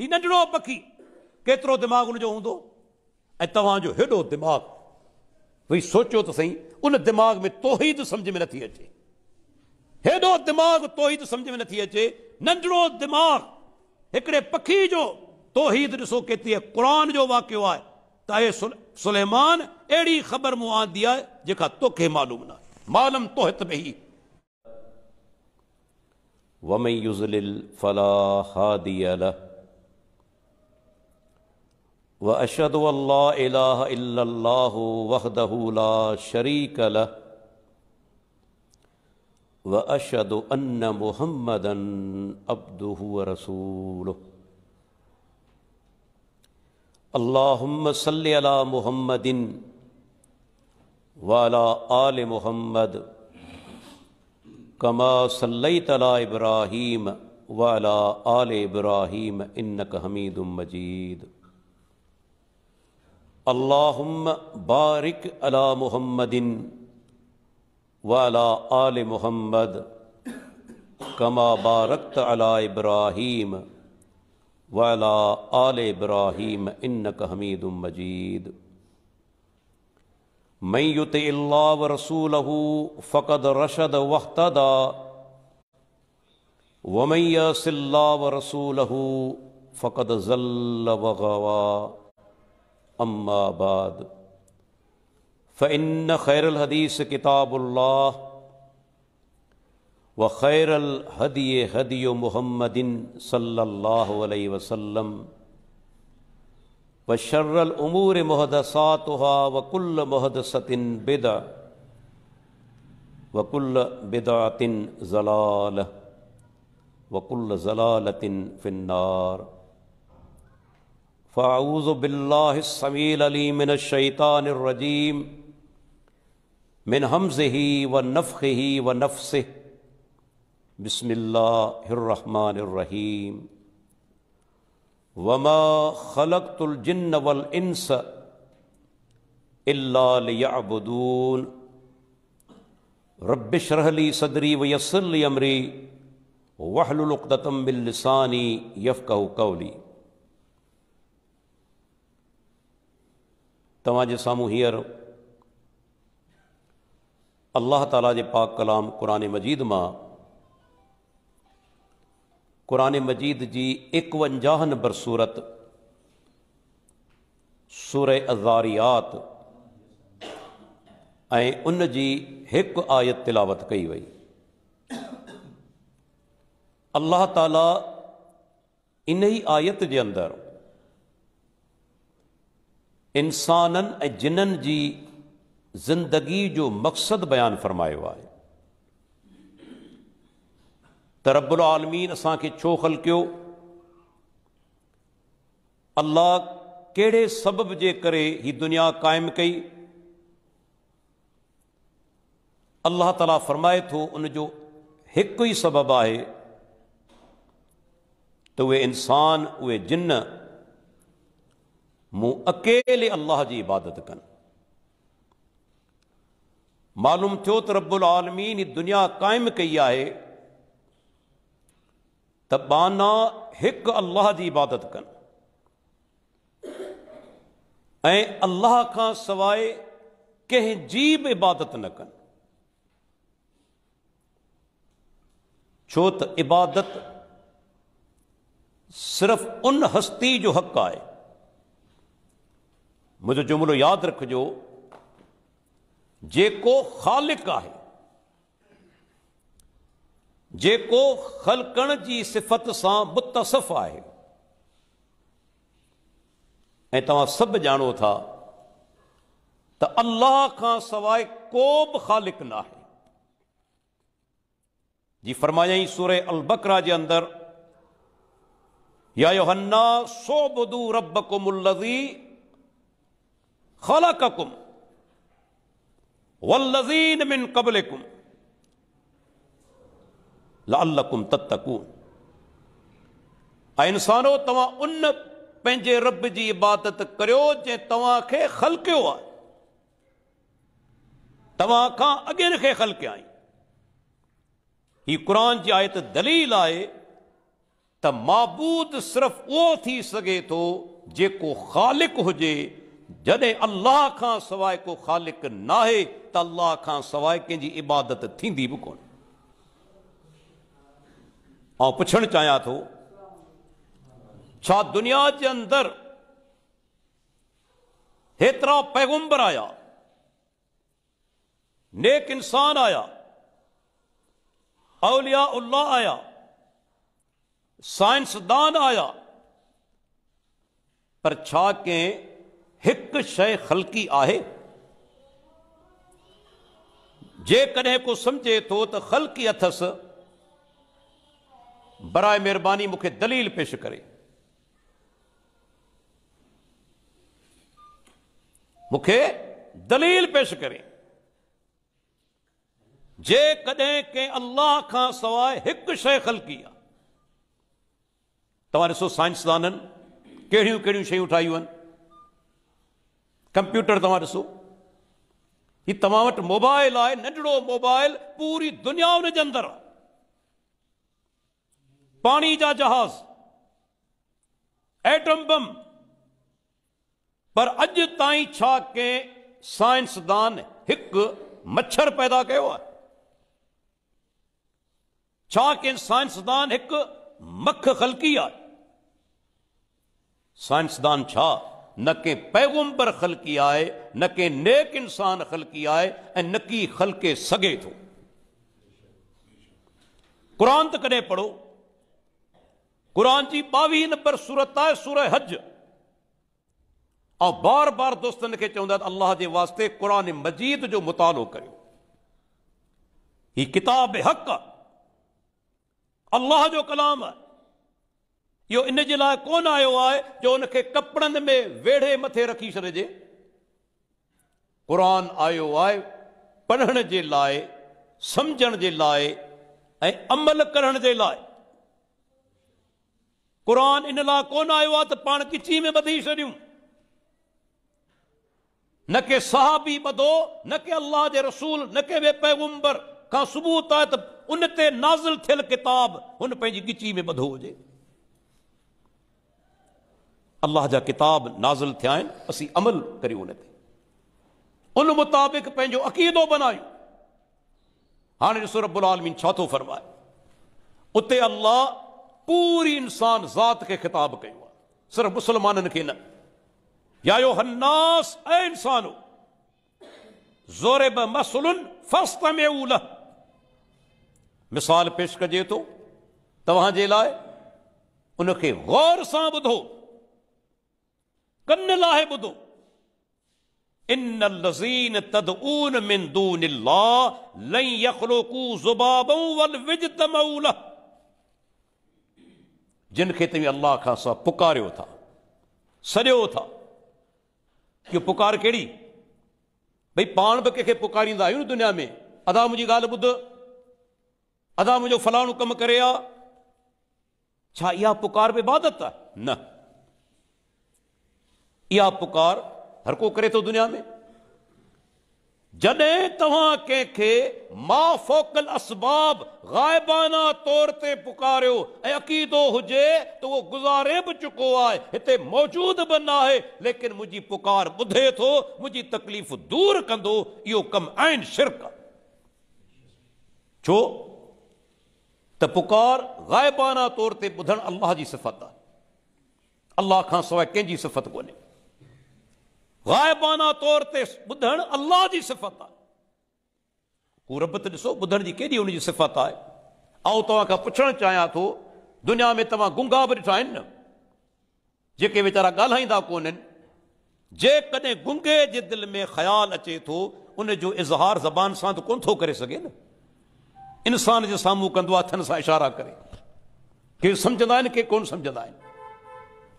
ही नंढिड़ो पखी केतिरो दिमाग़ हुनजो हूंदो ऐं तव्हांजो हेॾो दिमाग़ भई सोचियो त सही उन दिमाग़ में तोहीद सम्झ में नथी अचे हेॾो दिमाग़ तोहीद सम्झ में नथी अचे नंढिड़ो दिमाग़ हिकिड़े पखी जो तोहीद ॾिसो केतिरी क़ुर जो वाकियो आहे त हे सुलेमान अहिड़ी ख़बर मूं आंदी आहे जेका तोखे मालूम न मालम तोहित में ई ومن يزلل فلا व अशद वहदहूला शरीक व अशद अन्न मुहम्मदन अब्दू रसूल अल्लाम सल मुहम्मदिन वाला आल मुहम्मद कमा सल्लई तला इब्राहीम वाला आल इब्राहीम इन्नक हमीद मजीद अल्लाहुम्म बारिक अला मुहम्मदिन वाला आल मुहम्मद कमा बारकत अला इब्राहीम वाला आल इब्राहीम इन्नक हमीद मजीद मैं युत व रसूल फ़कद रशद वहतदा वमैया सिल्ला व रसूल फ़कद जल्ल वगवा अम्माबाद फ़ैन खैरहदीस किताबुल्ला व खैरल हदी हदी महमदिन सल्लल्लाहु अलैहि व शर्रल उमूर महदसातहा वकुल्ल महदसतिन बिदा वकुल्ल बिदातिन जलाल वकुल्ल जलालतिन फिन्नार फ़ाऊज़ बिल्लासमीलमिनशैतानरजीम मिन हमज़ ही व नफ़ ही व नफ़स बसमिल्लाम वमा खलकतुलजन्न वलइनस अबून रबशरहली सदरी वयसर अमरी वहलुलतम बिल्लिसानी यफ़ कहली तव्हांजे साम्हूं हींअर अलाह ताला जे पाक कलाम क़ुर मजीद मां क़ुर मजीद जी एकवंजाह नंबर सूरत सूर अज़ारियात ऐं उन जी हिकु आयत तिलावत कई वई अलाह ताला इन ई आयत जे अंदरि इंसाननि ऐं जिननि जी ज़िंदगी जो मक़सदु बयानु फ़रमायो आहे त रबुल आलमीन असांखे छो हल कयो अलाह कहिड़े सबब जे करे हीअ दुनिया क़ाइमु कई अलाह ताला फ़रमाए थो उनजो हिकु ई सबबु आहे त उहे इंसान उहे जिन मूं अकेले अलाह जी इबादत कनि मालूम थियो त रबुल आलमीन दुनिया क़ाइमु कई आहे त बाना हिकु अलाह जी इबादत कनि ऐं अलाह खां सवाइ कंहिंजी बि इबादत न कनि छो त इबादत सिर्फ़ु उन हस्ती जो हक़ु आहे मुझे जुमिलो यादि रखिजो जेको ख़ालिक है जेको ख़लकण जी सिफ़त सां मुतसफ़ आहे तुम सब जानो था तो अल्लाह का सवाए को भी ख़ालिक ना है जी फरमायई सूरे अल बकरा जे अंदरि या योहन्ना सो बुदू रब को कुमुल्लज़ी खला का कुम वल्लजीन मिन कबल कुम लकुम तत्तकू ऐं इंसानो तव्हां उन पंहिंजे रब जी इबादत करियो जंहिं तव्हांखे ख़लकियो आहे तव्हां खां अॻियनि खे ख़लकियाई हीअ क़ुर जी आयत दलील आहे त मबूद सिर्फ़ु उहो थी सघे थो जेको ख़ालिक हुजे जॾहिं अल्लाह खां सवाए को ख़ालिक नाहे त अल्लाह खां सवाइ कंहिंजी इबादत थींदी बि कोन ऐं तो चाहियां थो छा दुनिया जे अंदर हेतिरा पैगुंबर आया नेक इंसान आया अलिया उल्लाह आया साइंसदान आया पर छा कंहिं हिक शइ ख़लकी आहे जेकॾहिं को सम्झे थो त ख़लकी अथसि बराए महिरबानी मूंखे दलील पेश करें मूंखे दलील पेश करे जेकॾहिं कंहिं अलाह खां सवाइ हिकु शइ ख़लकी आहे तव्हां ॾिसो साइंसदाननि कहिड़ियूं कहिड़ियूं कंप्यूटर तव्हां ॾिसो ये तमाम वटि मोबाइल आए नंढिड़ो मोबाइल पूरी दुनिया हुन जे पानी जा जहाज़ एटम बम पर अज ताई छा कंहिं साइंसदान एक मच्छर पैदा किया आहे छा कंहिं साइंसदान एक मख ख़लकी आहे साइंसदान छा न के पैगुम्बर खल की आए न के नेक इंसान खल की आए ऐं नकी खल के सघे थो क़ुर त तो कॾहिं पढ़ो कुरान की ॿावीह नंबर सूरत आहे सुर हज और बार बार दोस्त खे चवंदा त अलाह वास्ते कुरान मजीद जो मुतालो कयो किताब हक़ अल्लाह जो कलाम आहे इहो इन जे लाइ कोन आयो आहे जो उनखे कपिड़नि में वेड़े मथे रखी छॾिजे क़रान आयो आहे पढ़ण जे लाइ सम्झण जे लाइ ऐं अमल करण जे लाइ क़रान इन लाइ कोन आयो आहे त पाण किची में ॿधी छॾियूं न के साहबी ॿधो न के अलाह जे रसूल न के वे पैगुंबर खां सुबुह त उन ते नाज़िल थियल किताब हुन पंहिंजी ॻिची में ॿधो हुजे अलाह जा किताब नाज़िल थिया आहिनि असीं अमल करियूं उन ते उन मुताबिक़ पंहिंजो अक़ीदो बनायूं हाणे ॾिसो रबुल आलमीन छा थो फरमाए उते अलाह पूरी इंसान ज़ात खे ख़िताब कयो आहे सिर्फ़ु मुसलमाननि खे न या यो हन्नास ऐं इंसानो ज़ोरे ब मसलुन फस्त में उल मिसाल पेश कजे थो तव्हांजे लाइ उनखे गौर सां ॿुधो कन लाहे ॿुधो इन लज़ीन तदऊन मिन दून लई यखलोकू ज़ुबाबू वल विज तमऊल जिन खे तव्हीं अलाह खां सवाइ पुकारियो था सॼो था इहो पुकार कहिड़ी भई पाण बि कंहिंखे पुकारींदा आहियूं न दुनिया में अदा मुंहिंजी ॻाल्हि ॿुध अदा मुंहिंजो फलाणो कमु करे आहे छा इहा पुकार बि इबादत आहे न इहा पुकार हर को करे थो तो दुनिया में जॾहिं तव्हां कंहिंखे मां असबाब गाइबाना तौर ते पुकारियो अक़ीदो हुजे त तो उहो गुज़ारे भी चुको आहे हिते मौजूदु बि न आहे लेकिन मुझी पुकार बुधे तो मुझी तकलीफ़ दूर कंदो इहो कमु आहिनि शिरक छो त पुकार गाइबाना तौर ते ॿुधणु अलाह जी सिफ़त आहे अलाह खां सवाइ कंहिंजी को कोन्हे गायबाना तौर से बुध अल्लाह की सिफ़त आहे हू रब त ॾिसो ॿुधण जी केॾी सिफ़त है ऐं तव्हां खां पुछणु दुनिया में तुम गुंगा भी ॾिठा आहिनि न गाला को गुंगे जे दिलि में ख्याल अचे तो उनजो इज़हार ज़बान से त कोन थो करे सघे इंसान जे साम्हूं कंदो आहे इशारा करे समझा के कोन सम्झंदा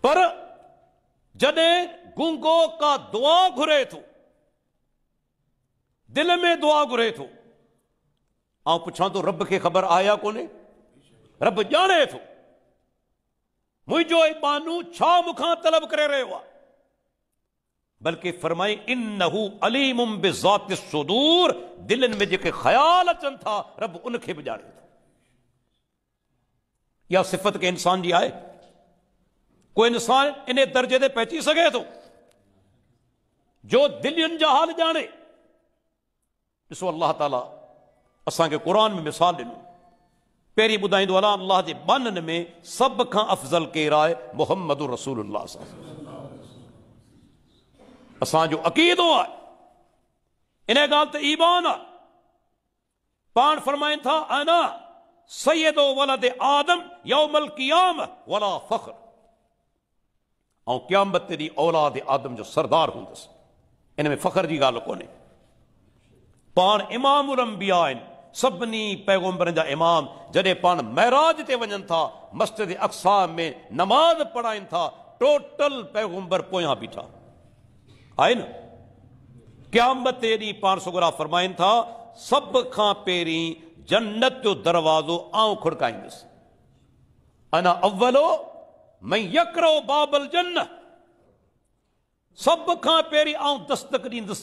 पर जॾहिं गुंगो का दुआ घुरे थो दिल में दुआ घुरे थो ऐं पुछां तो रब के ख़बर आया कोन्हे रब जाने थो मुंहिंजो हे बानू छा मूंखां तलब करे रहे आहे बल्कि फरमाई इन नहू अलीमुम बिज़ात सुदूर दिल में जो ख़्याल अचन था रब उनखे बि ॼाणे थो इहा सिफ़त के इंसान जी आए कोई इंसान इन दर्जे से पहची सके तो जो दिलियुनि जा हाल ॼाणे ॾिसो अलाह ताला असांखे क़ुर में मिसाल ॾिनो पहिरीं ॿुधाईंदो अला अलाह जे बाननि में सभ खां अफ़ज़ल केरु आहे मोहम्मद रसूल असांजो अक़ीदो आहे इन ॻाल्हि ते ईमान आहे पाण फरमाइनि था अना सैदो वलद आदम यौमल क़ियाम वला फ़ख्र ऐं क़यामत ते ॾींहुं औलाद आदम जो सरदार हूंदुसि इन में फ़ख्र की गाल को पाण इमाम उलंबिया आहिनि सभिनी पैगुंबरनि जा इमाम जैसे पाण महराज से वन था मस्जिद अक्सा में नमाज़ पढ़ाइन था टोटल पैगुंबर पोया बीठा आए न क़यामत ते ॾींहुं पाण सुगरा फरमाइनि था सब खां पेरी जन्नत जो दरवाज़ो आउं खुड़काईंदुसि अना अव्वलो मैं यकरो बाबल जन्नत सब खां पेरी आऊं दस्तक दींदस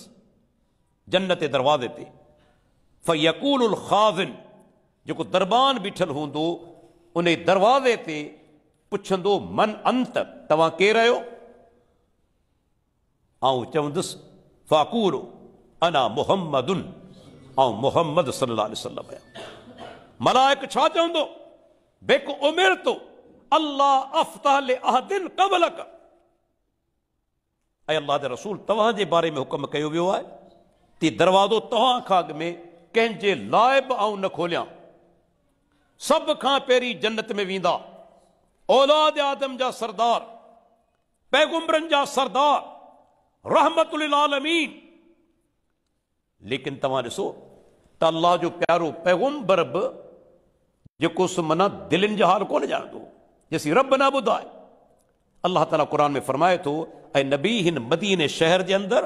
जन्नत दरवाज़े ते फयकूल उल ख़ाज़िन जो दरबान बीठल हों उन दरवाज़े ते पुछंदो मन अंत तव्हां केरु आहियो आऊं चवंदस फ़ाकूर अना मुहम्मदुन ऐं मुहम्मद सलाह वसलम आहियां मलाइक छा चवंदो बेक उमिर तो अल्लाह अफ़्ताह अहदिन कबलक ऐं अलाह जे रसूल तव्हांजे बारे में हुकुम कयो वियो आहे ती दरवाज़ो तव्हां खां अॻु में कंहिंजे लाइ बि आऊं न खोलियां सभ खां पहिरीं जन्नत में वेंदा औलाद आदम जा सरदार पैगुम्बरनि जा सरदार रहमत रहमतमीन लेकिन तव्हां ॾिसो त अलाह जो प्यारो पैगुंबर बि जेको सुमना माना दिलनि जा हाल कोन ॼाणंदो जेसी रब न ॿुधाए अल्लाह ताला कुरान में फरमाए तो नबी हिन मदीने शहर के अंदर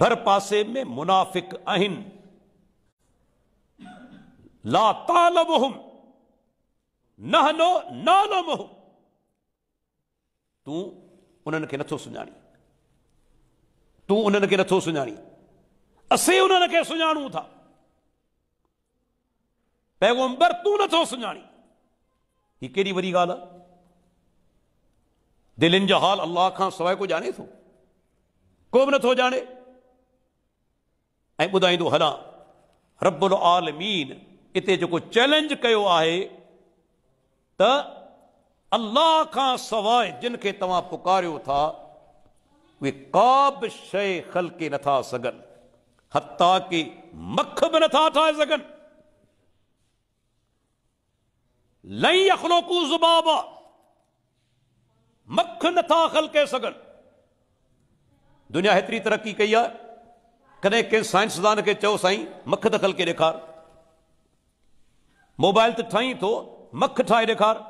भर पासे में मुनाफ़िक आहिन ला तालबहुम नहनो नालमहुम तूं उन्हनि खे नथो सुञाणी तू उन्हनि खे नथो सुञाणी असीं उन्हनि खे सुञाणूं था पैगोम्बर तू नथो सुञाणी हीअ केॾी वॾी गाल है दिलिन जा हाल अलाह खां सवाइ को जाने तो को बि नथो ॼाणे ऐं ॿुधाईंदो हला रबुल आलमीन हिते जेको चैलेंज कयो आहे त अलाह खां सवाइ जिन खे तव्हां पुकारियो था उहे का ख़लके नथा सघनि हता की मख भी नथा ठाहे सघनि लई अखलोकू ज़ुबाब मख नथा अख़ल करे सघनि दुनिया हेतिरी तरक़ी कई आहे कॾहिं कंहिं साइंसदान खे चओ साईं मुख दख़ल के ॾेखार मोबाइल त ठहीं थो मख ठाहे ॾेखार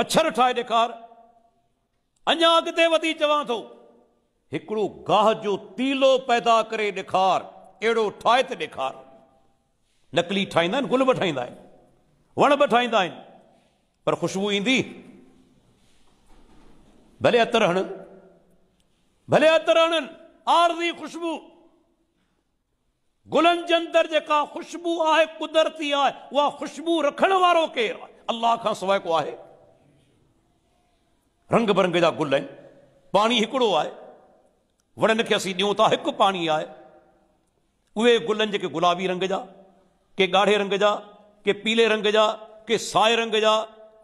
मच्छर ठाहे ॾेखार अञा अॻिते वधी चवां थो हिकिड़ो गाह जो तीलो पैदा करे ॾेखार अहिड़ो ठाहे त ॾेखार नकली ठाहींदा आहिनि गुल बि ठाहींदा आहिनि वण बि ठाहींदा आहिनि पर ख़ुशबू ईंदी भले अतर हणन भले अतर हणन आरज़ी ख़ुशबू गुलनि जे अंदरि ख़ुशबू आहे कुदरती आहे उहा ख़ुशबू रखण वारो केरु आहे अलाह खां को आहे रंग बिरंगे जा गुल आहिनि पाणी हिकिड़ो आहे वणनि खे असीं ॾियूं था हिकु पाणी आहे उहे गुल गुलाबी रंग जा के ॻाढ़े रंग जा के पीले रंग जा के साए रंग जा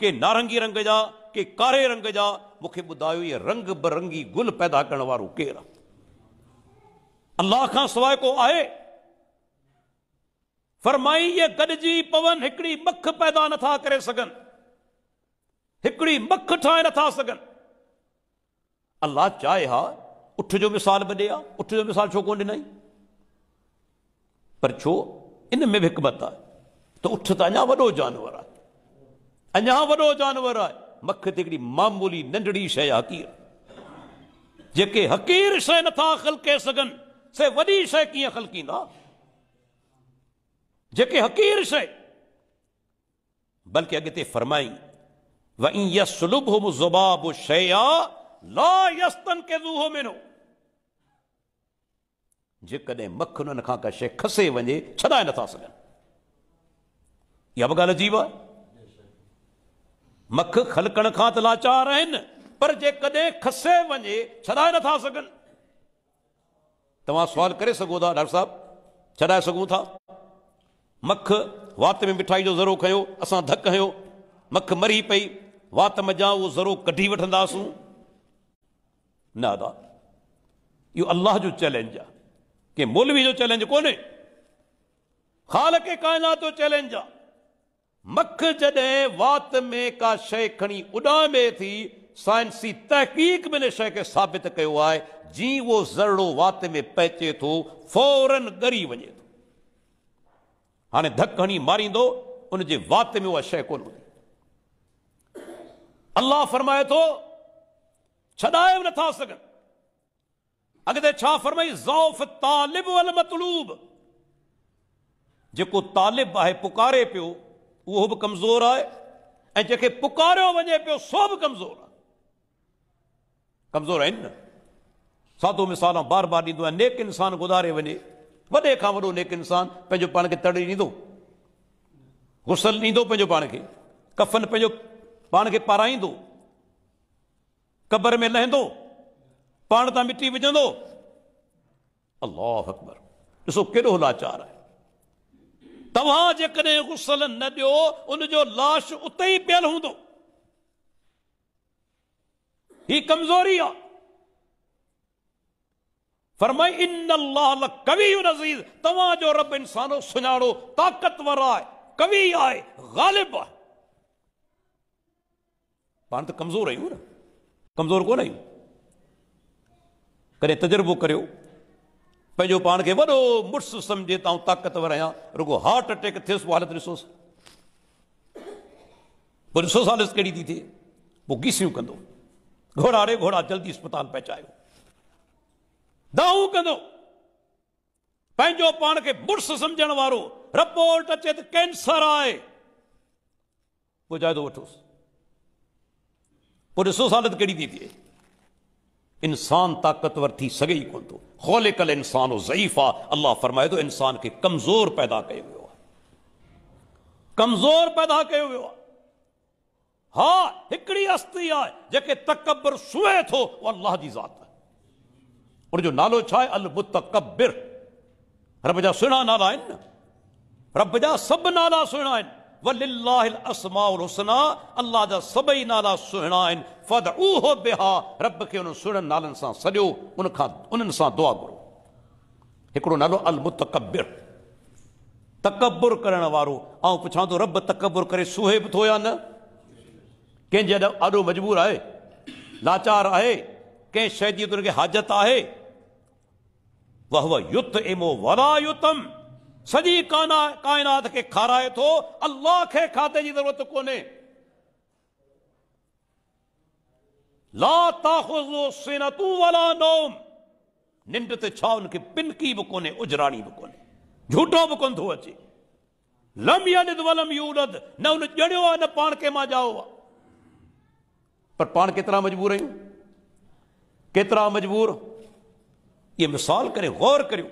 के नारंगी रंग जा के कारे रंग जा मुख्य बुदायो ये रंग बरंगी गुल पैदा करण वारो केरु आहे अलाह खां सवाइ को आए फरमाई इहे गॾिजी पवन हिकिड़ी मख पैदा न था करे सघनि हिकिड़ी मख ठाहे नथा सघनि अल्लाह चाहे हा उठ जो मिसाल बने उठ जो मिसाल छो को ॾिनई पर छो इन में भी हिकमत आहे तो उठ त अञा वॾो जानवर आ अञा वो जानवर आहे मख हिकिड़ी मामूली नंढड़ी शइ हकीर जेके हकीर शइ नथा ख़लके सघनि से वॾी शइ कीअं ख़लकींदा जेके हकीर शइ बल्कि अॻिते फरमाई ज़ुबाब शइ ला यस्तन के ज़ूहो मिनो जेकॾहिं मख उन्हनि खां का शइ खसे वञे छॾाए नथा सघनि इहा बि ॻाल्हि अजीब आहे मख खलकण का त लाचार आहिनि पर जेकॾहिं खसे वञे छॾाए नथा सघनि तव्हां सुवाल करे सघो था डॉक्टर साहिबु छॾाए सघूं था मख वात में मिठाई जो ज़रो खो अस धक हयो मख मरी पई वात मज़ा वो ज़रो कढी वठंदासूं न अदा अल्लाह जो चैलेंज आहे कि मोलवी जो चैलेंज को खाल खे काइनात जो चैलेंज आ मख जॾहिं वात में का शइ खणी उॾामे थी साइंसी तहक़ीक़ बि हिन शइ खे साबित कयो आहे जीअं उहो ज़रड़ो वात में पहुचे थो फौरन थोरी वञे थो हाणे धक हणी मारींदो उन जे वात में उहा शइ कोन हूंदी अलाह फरमाए थो छॾाए बि नथा सघनि अॻिते छा फरमाई ज़ौफ़ जेको तालिब आहे पुकारे पियो उहो बि कमज़ोर आहे जैसे पुकारो पुकारियो वञे सो बि कमज़ोर कमज़ोर आहिनि न साधो मिसालां बार बार ॾींदो नेक इंसान गुज़ारे वञे वे खां वॾो नेक इंसान पंहिंजो पाण खे तड़े ॾींदो गुसल ॾींदो पान पाण खे कफ़न पंहिंजो पाण खे पाराईंदो कबर में लह पान त मिट्टी विझंदो अल्लाह अकबर ॾिसो कड़ो लाचार है तव्हां जेकॾहिं गुसल न ॾियो उनजो लाश उते ई पियल हूंदो कमज़ोरी फरमाई इन अलाह कवि नज़ीर तव्हांजो रब इंसानो सुञाणो ताक़तवर आहे कवि आहे ग़ालिब आहे पाण त कमज़ोर आहियूं ना कमज़ोर को आहियूं कॾहिं तजुर्बो करियो पैं पान के वो मुड़स समझे तो ताक़तवर आया रुगो हार्ट अटैक थे पोइ हालत ऐसोस पोइ ॾिसोसि हालत कड़ी थी थे वो गीसियूं कंदो घोड़ा रे घोड़ा जल्दी अस्पताल पहुंचाओ दाऊ कंदो पंहिंजो पान के मुड़ुसु समझण वारो रिपोर्ट अचे तो कैंसर आहे पोइ जाइदो वठोसि पोइ ॾिसोसि हालत कहिड़ी थी थिए इंसान ताकतवर थी सगे ही कोन तो खोले कल इंसान हो जयीफा अल्लाह फरमाए तो इंसान के कमज़ोर पैदा कयो हुए कमज़ोर पैदा कयो हुए हाँ हा अस्थि आए आहे तकबर सुए थो वो अल्लाह की ज़ात है और जो नालो छाए आहे अल मुतकबिर रब जा सुना नाला रब जा सब नाला सुना आहिनि ولله الاسماء الحسنى الله دا سبي نالا سهنا ان فدعوه بها رب کي ان سن نال انسان سجو ان کا ان انسان دعا کرو ایکڑو نالو المتکبر تکبر کرن وارو آن پچھا تو رب تکبر کرے سوہے بتھو یا نہ کہ جے اڑو مجبور آئے لاچار آئے کہ شہدی تو کے حاجت آئے وہو یتم ولا یتم सॼी काना काइनात खे खाराए थो अलाह खे खाते जी ज़रूरत कोन्हे निंड ते छा हुनखे पिनकी बि कोन्हे उजराणी बि कोन्हे झूठो बि कोन थो अचे लम न न पाण खे मां ॼाओ आहे पर पाण केतिरा मजबूर आहियूं केतिरा मजबूर इहे मिसाल करे गौर करियो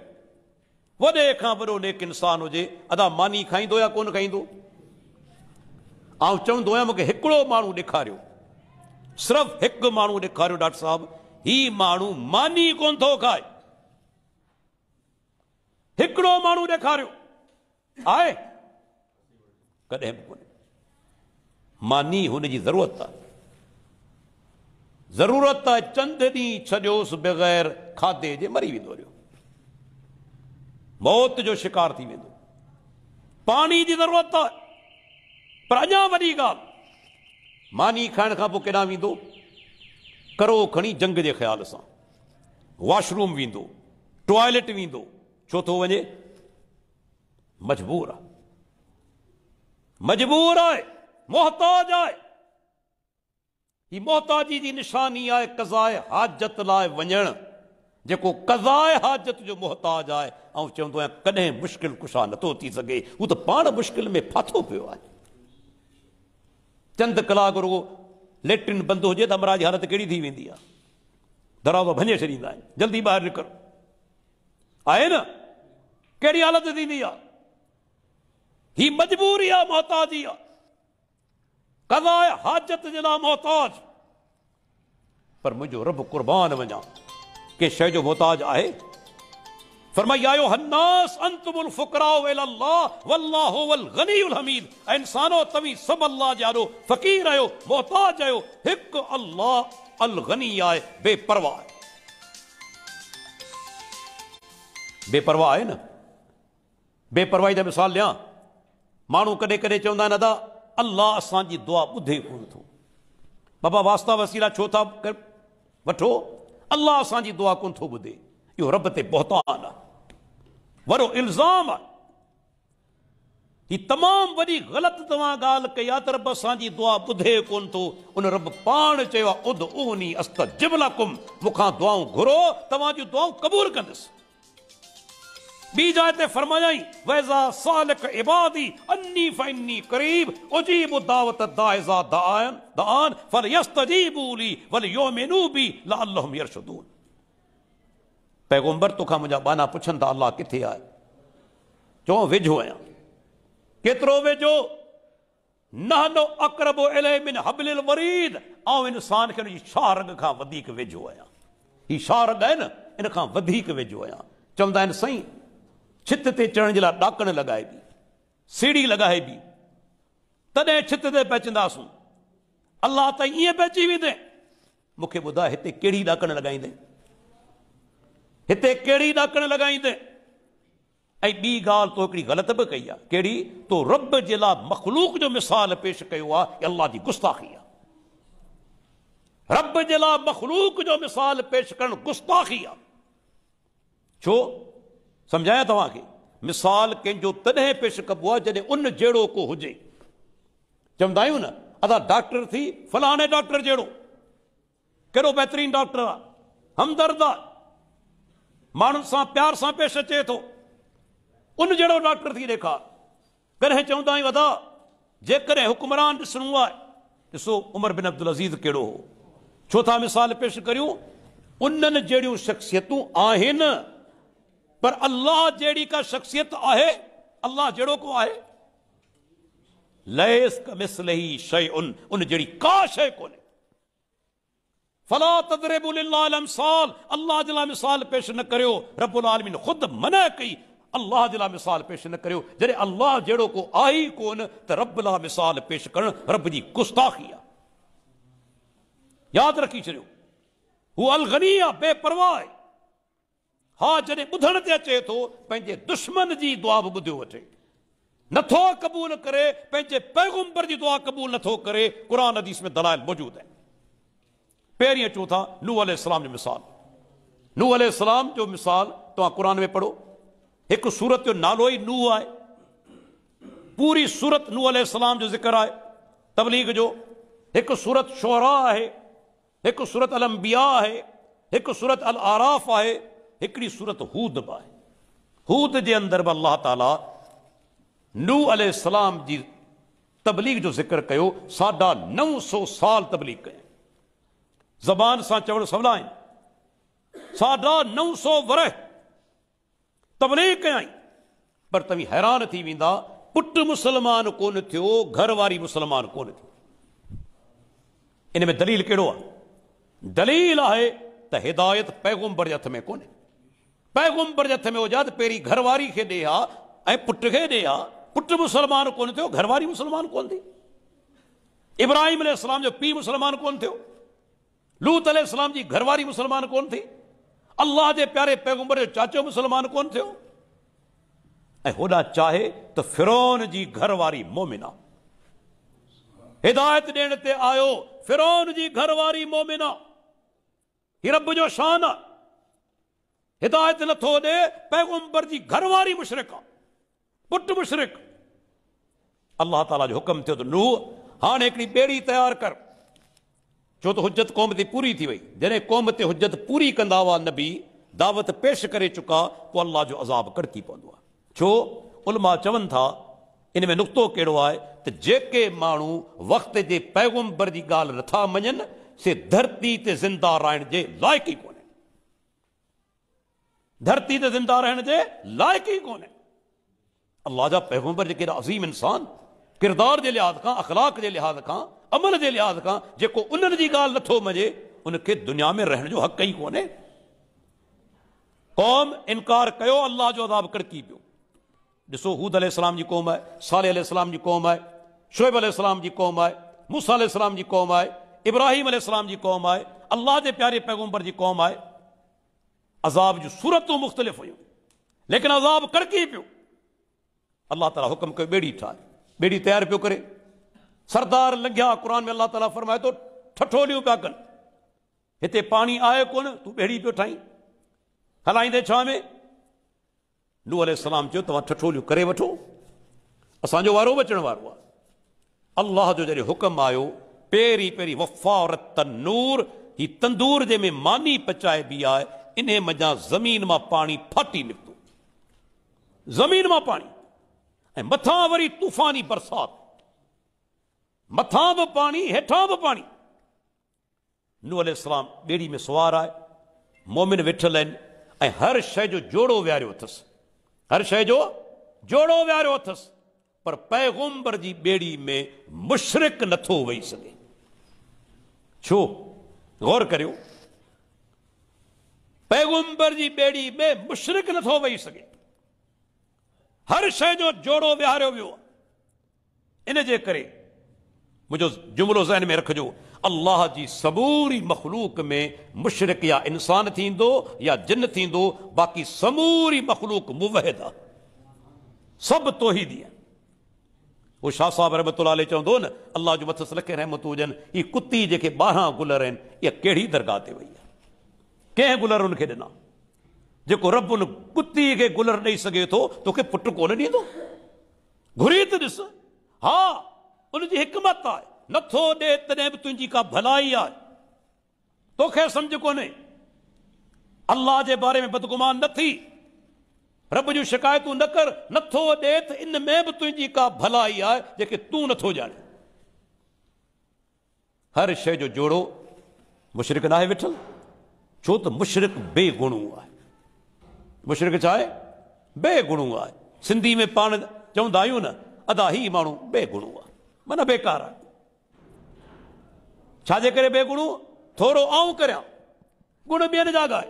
वॾे खां वॾो नेक इंसानु हुजे अदा मानी खाईंदो या कोन खाईंदो आउं चवंदो आहियां मूंखे हिकिड़ो माण्हू ॾेखारियो सिर्फ़ु हिकु डॉक्टर साहब हीउ माण्हू मानी कोन थो खाए हिकिड़ो माण्हू ॾेखारियो आहे कॾहिं बि मानी हुनजी ज़रूरत ज़रूरत चंद ॾींहुं छॾियोसि बग़ैर खाधे मरी वो रहियो मौत जो शिकार थी वो पानी की ज़रूरत आहे पर अजा वही गाल मानी खाइण का पोइ केॾांहुं वो करो खड़ी जंग के ख़्याल से वॉशरूम वो टॉयलेट वो छो तो वे मजबूर आहे मजबूर है मोहताज है ही मोहताजी की निशानी आहे कज़ाए हाजत लाए वजण जो कज़ाए हाजत जो मोहताज आए और चवन आहियां मुश्किल कुशा नथो थी सके वो तो पा मुश्किल में फाथो पो आ चंद कलाक रुगो लेट्रिन बंद हो त अमरा हालत कड़ी थी वी आहे दराव छींदा जल्दी बाहर निकलो आए न कड़ी हालत थींदी मजबूरी आ मोहताजी आ कज़ाए हाजत जला मोहताज पर मुझे रब क़ुर्बान वजा के शय जो मोहताज आए बेपरवाही मिसाल ॾियां माण्हू कॾहिं कॾहिं चवंदा अदा अलाह असांजी दुआ बुधे को बबा बाबा वास्ता वसीला छो था वठो अल्लाह असांजी दुआ कोन थो ॿुधे इहो रब से बोहतान आहे वरो इल्ज़ाम आहे हीअ तमामु वॾी ग़लति कई आहे रब असांजी दुआ बुधे कोन थो उन रब पाण चयो आहे अस्त जिबला कुम मूंखां दुआऊं घुरो तव्हां जूं दुआऊं क़बूल कंदुसि बीज आयत फरमाई वैजा सालक इबादी अन्नी फन्नी करीब उजीब दावत दाइजा दान दान फल यस्तजीबूली वल योमिनूबी लाल्लहुम यरशुदून पैगंबर तोखा मुझा बाना पुछन था अल्लाह किथे आए चो विझो आया केतिरो वेझो नहनो अकरबो इलै मिन हबलिल वरीद ऐं इंसान के शारंग शारग वधिक वधीक वेझो आहियां हीअ शारग आहिनि इन खां वधिक वेझो आया चंदा इन सही छित चढ़ने चढ़ण जे लाइ ॾाकण सीढ़ी लॻाइबी तद छित ते अल्लाह अलाह त ईअं पहुची वेंदे मूंखे ॿुधाए हिते कहिड़ी ॾाकण लॻाईंदे हिते कहिड़ी ॾाकण लॻाईंदे तो हिकिड़ी ग़लति कई आहे कहिड़ी तो रब जे लाइ मखलूक जो मिसाल पेश अल्लाह की गुस्ताखी आहे रब जे लाइ मखलूक जो मिसाल पेश कर गुस्ताखी आहे छो સમજાયા તવા કે મિસાલ કે જો તને پیش કબવા જડે ઉન જેડો કો હોજે ચમદાયુ ને આ ડોક્ટર થી ફલાને ડોક્ટર જેડો કેરો બેતરીન ડોક્ટર હમદર્દા માણસા પ્યાર સા پیش છે તો ઉન જેડો ડોક્ટર થી દેખા ગરે ચુંદાઈ વતા જે કરે હુકુમરાન સુનવા દસો ઉમર بن અબ્દુલઅઝીઝ કેડો છોતા મિસાલ پیش કરીઉ ઉનન જેડ્યુ ક્ષક્ષતુ આહે ને पर अलाह जहिड़ी का शख्सियत आहे अलाह जहिड़ो को आहे लयस कमिसलही शइ उन उन जहिड़ी का शइ कोन्हे फला तदरेबुलाल अलाह जे लाइ मिसाल पेश न करियो रबुल आलमीन ख़ुदि मना कई अलाह जे लाइ मिसाल पेश न करियो जॾहिं अलाह जहिड़ो को आहे ई कोन त रब लाइ मिसाल पेश करणु रब जी गुस्ताखी आहे यादि रखी छॾियो हू अलगनी आहे बेपरवाह आहे हा जैसे बुध ते अचे तो दुश्मन की दुआ भी बुध वठे नथो क़बूल करे पंहिंजे पैगुंबर दुआ क़बूल नथो करे क़ुर हदीस में दलाल मौजूद है पहिरीं अचूं था नूह अल जो मिसाल नूह अल जो मिसाल तव्हां क़ुर में पढ़ो एक सूरत जो नालो ही नूह है पूरी सूरत नूह अल जो ज़िक्र आहे तबलीग जो एक सूरत शोहरा है हिकु सूरत अलंबिया है हिकु सूरत अल आराफ़ आहे हिकिड़ी सूरत हूद बि आहे हूद जे अंदरि बि अलाह ताला नू अलाम की तबलीग जो ज़िक्र कर साढा नौ सौ साल तबलीग कयां ज़बान सां चवणु सवला आहिनि साढा नव सौ वर तबलीग कयाई पर तभी हैरान थी वेंदा पुटु मुस्लमान कोन थियो घर वारी इन में दलील कहिड़ो आहे दलील है हिदायत पैगुंबर हथ में कोन्हे पैगुंबर जथमे ओजाद पहिरीं घरवारी खे घरवारी के पुट के दे पुट मुसलमान मुस्लमान कोन घरवारी मुसलमान कोन थी इब्राहिम अलाम जो पी मुसलमान कोन थियो लूत अलाम जी घरवारी मुसलमान कोन थी अलाह जे प्यारे पैगुंबर जो चाचो मुसलमान कोन थियो चाहे तो फिरोन जी घरवारी मोमिना हिदायत देने ते आयो फिरौन जी घरवारी मोमिना ही रब जो शान है हिदायत न थो ॾे पैगुंबर जी घरवारी मुशरक़ आहे मुशरक़ अलाह ताला जो हुकुम थियो नूह हाणे हिकिड़ी ॿेड़ी तयारु कर छो तो हुजत क़ौम की पूरी थी वई जॾहिं क़ौम ते हुजत पूरी कंदा हुआ नबी दावत पेश कर चुका पोइ अलाह जो अज़ाब कड़की पवंदो छो उलमा चवन था इन में नुक़्तो कहिड़ो आहे त जेके माण्हू वक़्त जे पैगुंबर जी ॻाल्हि नथा मञनि से धरती ते ज़िंदा रहण जे लाइक़ु ई कोन धरती से जिंदा रहने के लायक ही कौन है अल्लाह जा पैगंबर जेके अजीम इंसान किरदार के लिहाज़ का अख़लाक के लिहाज़ का अमल के लिहाज़ का जो उन्हनि गाल ॻाल्हि नथो मञे दुनिया में रहने जो हक़ ई कोन्हे क़ौम इनकार कर अल्लाह जो अदाब कड़की पियो ॾिसो हूद अलाम जी क़ौम है साले अलाम की क़ौम है शुएब अलाम जी क़ौम है मूसा अलाम की क़ौम है इब्राहिम अलाम जी क़ौम है अल्लाह के प्यारे पैगुंबर की क़ौम है अजाब जो सूरतूं मुख़्तलिफ़ हुई लेकिन अज़ाब कड़की पो अल्लाह ताला हुकुम कयो ॿेड़ी ठाहे ॿेड़ी तयारु पियो करे सरदार लंघिया कुरान में अल्लाह तला फरमाए थो ठठोलियूं पिया कन इत पानी आए को तूं ॿेड़ी पियो ठाहीं हलाईंदे छा में नूह अलाम चयो तव्हां ठठोलियूं करे वठो वारो बचण वारो आहे जो जॾहिं हुकुम आयो पेरी पहिरीं वफ़ा और तनूर ही तंदूर जैमें मानी पचाइबी आहे इन्हें मजा ज़मीन मां पाणी फाटी निकितो ज़मीन मां पाणी ऐं वरी तूफ़ानी बरसात मथां बि पाणी हेठां बि पाणी नूह अलाम ॿेड़ी में सुवार आए मोमिन वेठल आहिनि हर शइ जो जोड़ो विहारियो अथसि हर शइ जो जोड़ो विहारियो अथसि पर पैगुंबर की ॿेड़ी में मुशरक़ नो वही सघे छो गौर करियो पैगुंबर जी बेड़ी में मुशरक न थो वही सघे हर शइ जो जोड़ो विहारियो वो इन जे करे मुंहिंजो जुमिलो ज़हन में रखो अल्लाह जी समूरी मखलूक में मुशरक या इंसान थींदो या जिन थींदो बाक़ी समूरी मखलूक मुवहिद सब सभु तोहीदी आहे शाह साहब रहमत चवंदो अल्लाह जो मथस लखे रहमत हुजनि ये कुत्ती जेके ॿारहं गुल आहिनि इहा दरगाह वही वई कें गुलर उनखे ॾिना जेको रब उन कुत्ती के गुलर नहीं सके तो तो के पुट को नहीं ॾींदो घुरी त ॾिस हा उनजी हिकमत आहे नथो दे तने भी तुंहिंजी का भलाई आए तो आहे समझ को नहीं अल्लाह जे बारे में बदगुमान न थी रब जो शिकायतूं न कर नथो दे त इन में भी तुंहिंजी का भलाई आहे जेके तूं नथो जाने हर शे जो जोड़ो मुशरक है विठल छो त तो मुशरक़ बेगुणू आहे मुशरक़ छा आहे बेगुणू आहे सिंधी में पाण चवंदा आहियूं न अदा ई माण्हू बेगुण आहे माना बेकार आहे छाजे करे बेगुणू थोरो आऊं करियां गुण ॿियनि जा गाए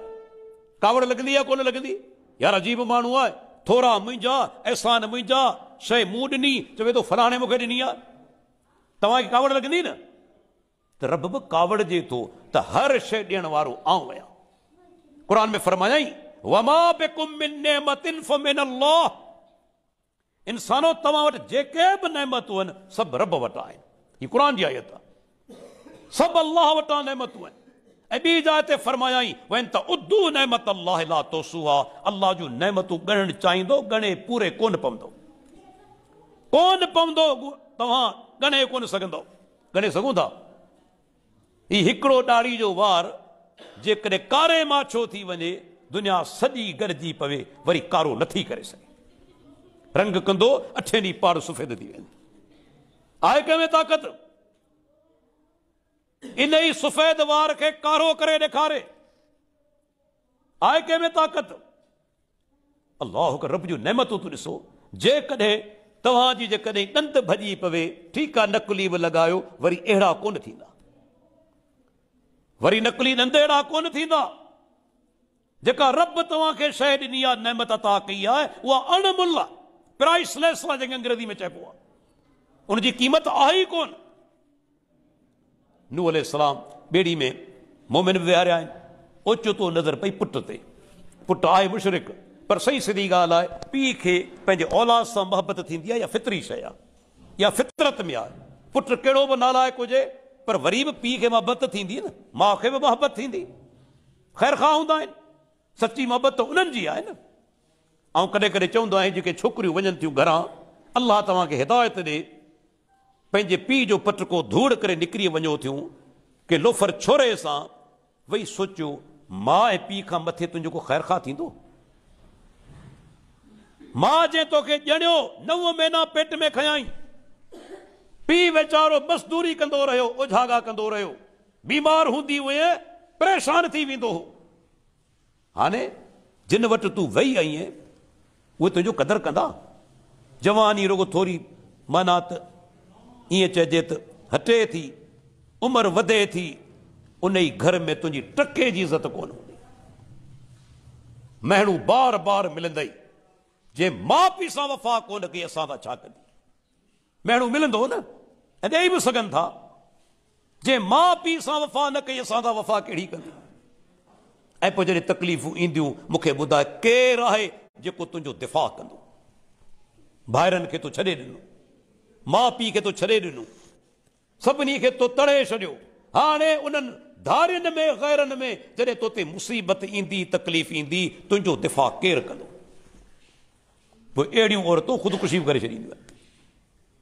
कावड़ लॻंदी आहे कोन लॻंदी यार अजीब माण्हू आहे थोरा मुंहिंजा अहसान मुंहिंजा शइ मूं ॾिनी चवे थो फलाणे मूंखे ॾिनी आहे तव्हांखे कावड़ लॻंदी न त रब बि कावड़जे थो त हर शइ ॾियण वारो आऊं आहियां क़ुर में फरमायई वमा इंसानो तव्हां वटि जेके बि नेमतूं आहिनि सभु रब वटां आहिनि हीअ क़ुर जी आयत आहे सभु अलाह वटां नेमतूं आहिनि ऐं ॿी जाइ ते फरमायई वञ त उदू नेमत अलाह ला तोसू आहे अलाह जूं नेमतूं ॻणणु चाहींदो ॻणे पूरे कोन पवंदो कोन पवंदो तव्हां ॻणे कोन सघंदो ॻणे सघूं था ही हिकिड़ो जो वार जेकॾहिं कारे मां थी वञे दुनिया सॼी गॾिजी पवे वरी कारो नथी करे सघे रंग कंदो अठे ॾींहुं पाड़ सुफ़ेद थी वेंदो आहे कंहिंमें ताक़त इन ई सुफ़ेद वार खे कारो करे ॾेखारे आहे कंहिंमें ताक़त अलाह रब जूं नेमतूं तूं ॾिसो जेकॾहिं तव्हांजी जेकॾहिं ॾंद भॼी पवे ठीकु आहे नकुली बि लॻायो वरी अहिड़ा कोन थींदा वरी नकली नंढे अहिड़ा कोन थींदा जेका रब तव्हांखे शइ ॾिनी आहे अता कई आहे उहा अणमुल प्राइसलेस आहे अंग्रेज़ी में चइबो आहे क़ीमत आहे ई कोन नू अलाम ॿेड़ी में मोमिन बि विहारिया आहिनि ओचितो नज़र पई पुट ते पुटु पर सही सिधी ॻाल्हि आहे पीउ खे पंहिंजे औलाद से मोहब्बत थींदी या फितरी शइ फितरत में आहे पुटु कहिड़ो बि नालाइक़ हुजे पर वरी बि पीउ मोहब्बत मुहबत थींदी न माउ के भी मोहब्बत थींदी ख़ैर खा हूँ सच्ची मोहब्बत मुहबत त उन्हनि जी आहे न ऐं कॾहिं कॾहिं चवंदो आहियां जेके छोकिरियूं वञनि थियूं घरां अलाह तव्हांखे हिदायत ॾे पी पीउ जो पटको धूड़ करे निकिरी वञो थियूं कि लोफर छोरे सां वेही सोचियो माउ ऐं पीउ खां मथे तुंहिंजो को ख़ैर खा थींदो माँ जै तो ॼणियो नव महीना पेट में खयाईं पीउ वीचारो मज़दूरी कंदो रहियो उजागा कंदो रहियो बीमार हूंदी हुएं परेशान थी वेंदो हो हाणे जिन वटि तूं वेही आई उहे तुंहिंजो कदुरु कंदा जवानी रुगो थोरी माना त ईअं चइजे त हटे थी उमिरि वधे थी उन ई घर में तुंहिंजी टके जी इज़त कोन हूंदी मेणू बार बार मिलंदई जे माउ पीउ सां वफ़ा कोन कई असां सां छा कंदी मैणू मिलंदो न ऐं ॾेई बि सघनि था जे माउ पीउ सां वफ़ा न कई असां सां वफ़ा कहिड़ी कंदी ऐं पोइ जॾहिं तकलीफ़ूं ईंदियूं मूंखे ॿुधाए केरु आहे जेको तुंहिंजो दिफ़ा कंदो भाइरनि खे तूं छॾे ॾिनो माउ पीउ खे तूं छॾे ॾिनो सभिनी खे तो तड़े छॾियो हाणे उन्हनि धारियुनि में ग़ैरनि में जॾहिं तो ते मुसीबत ईंदी तकलीफ़ ईंदी तुंहिंजो दिफ़ा केरु कंदो पोइ अहिड़ियूं औरतूं ख़ुदिकुशी बि करे छॾींदियूं आहिनि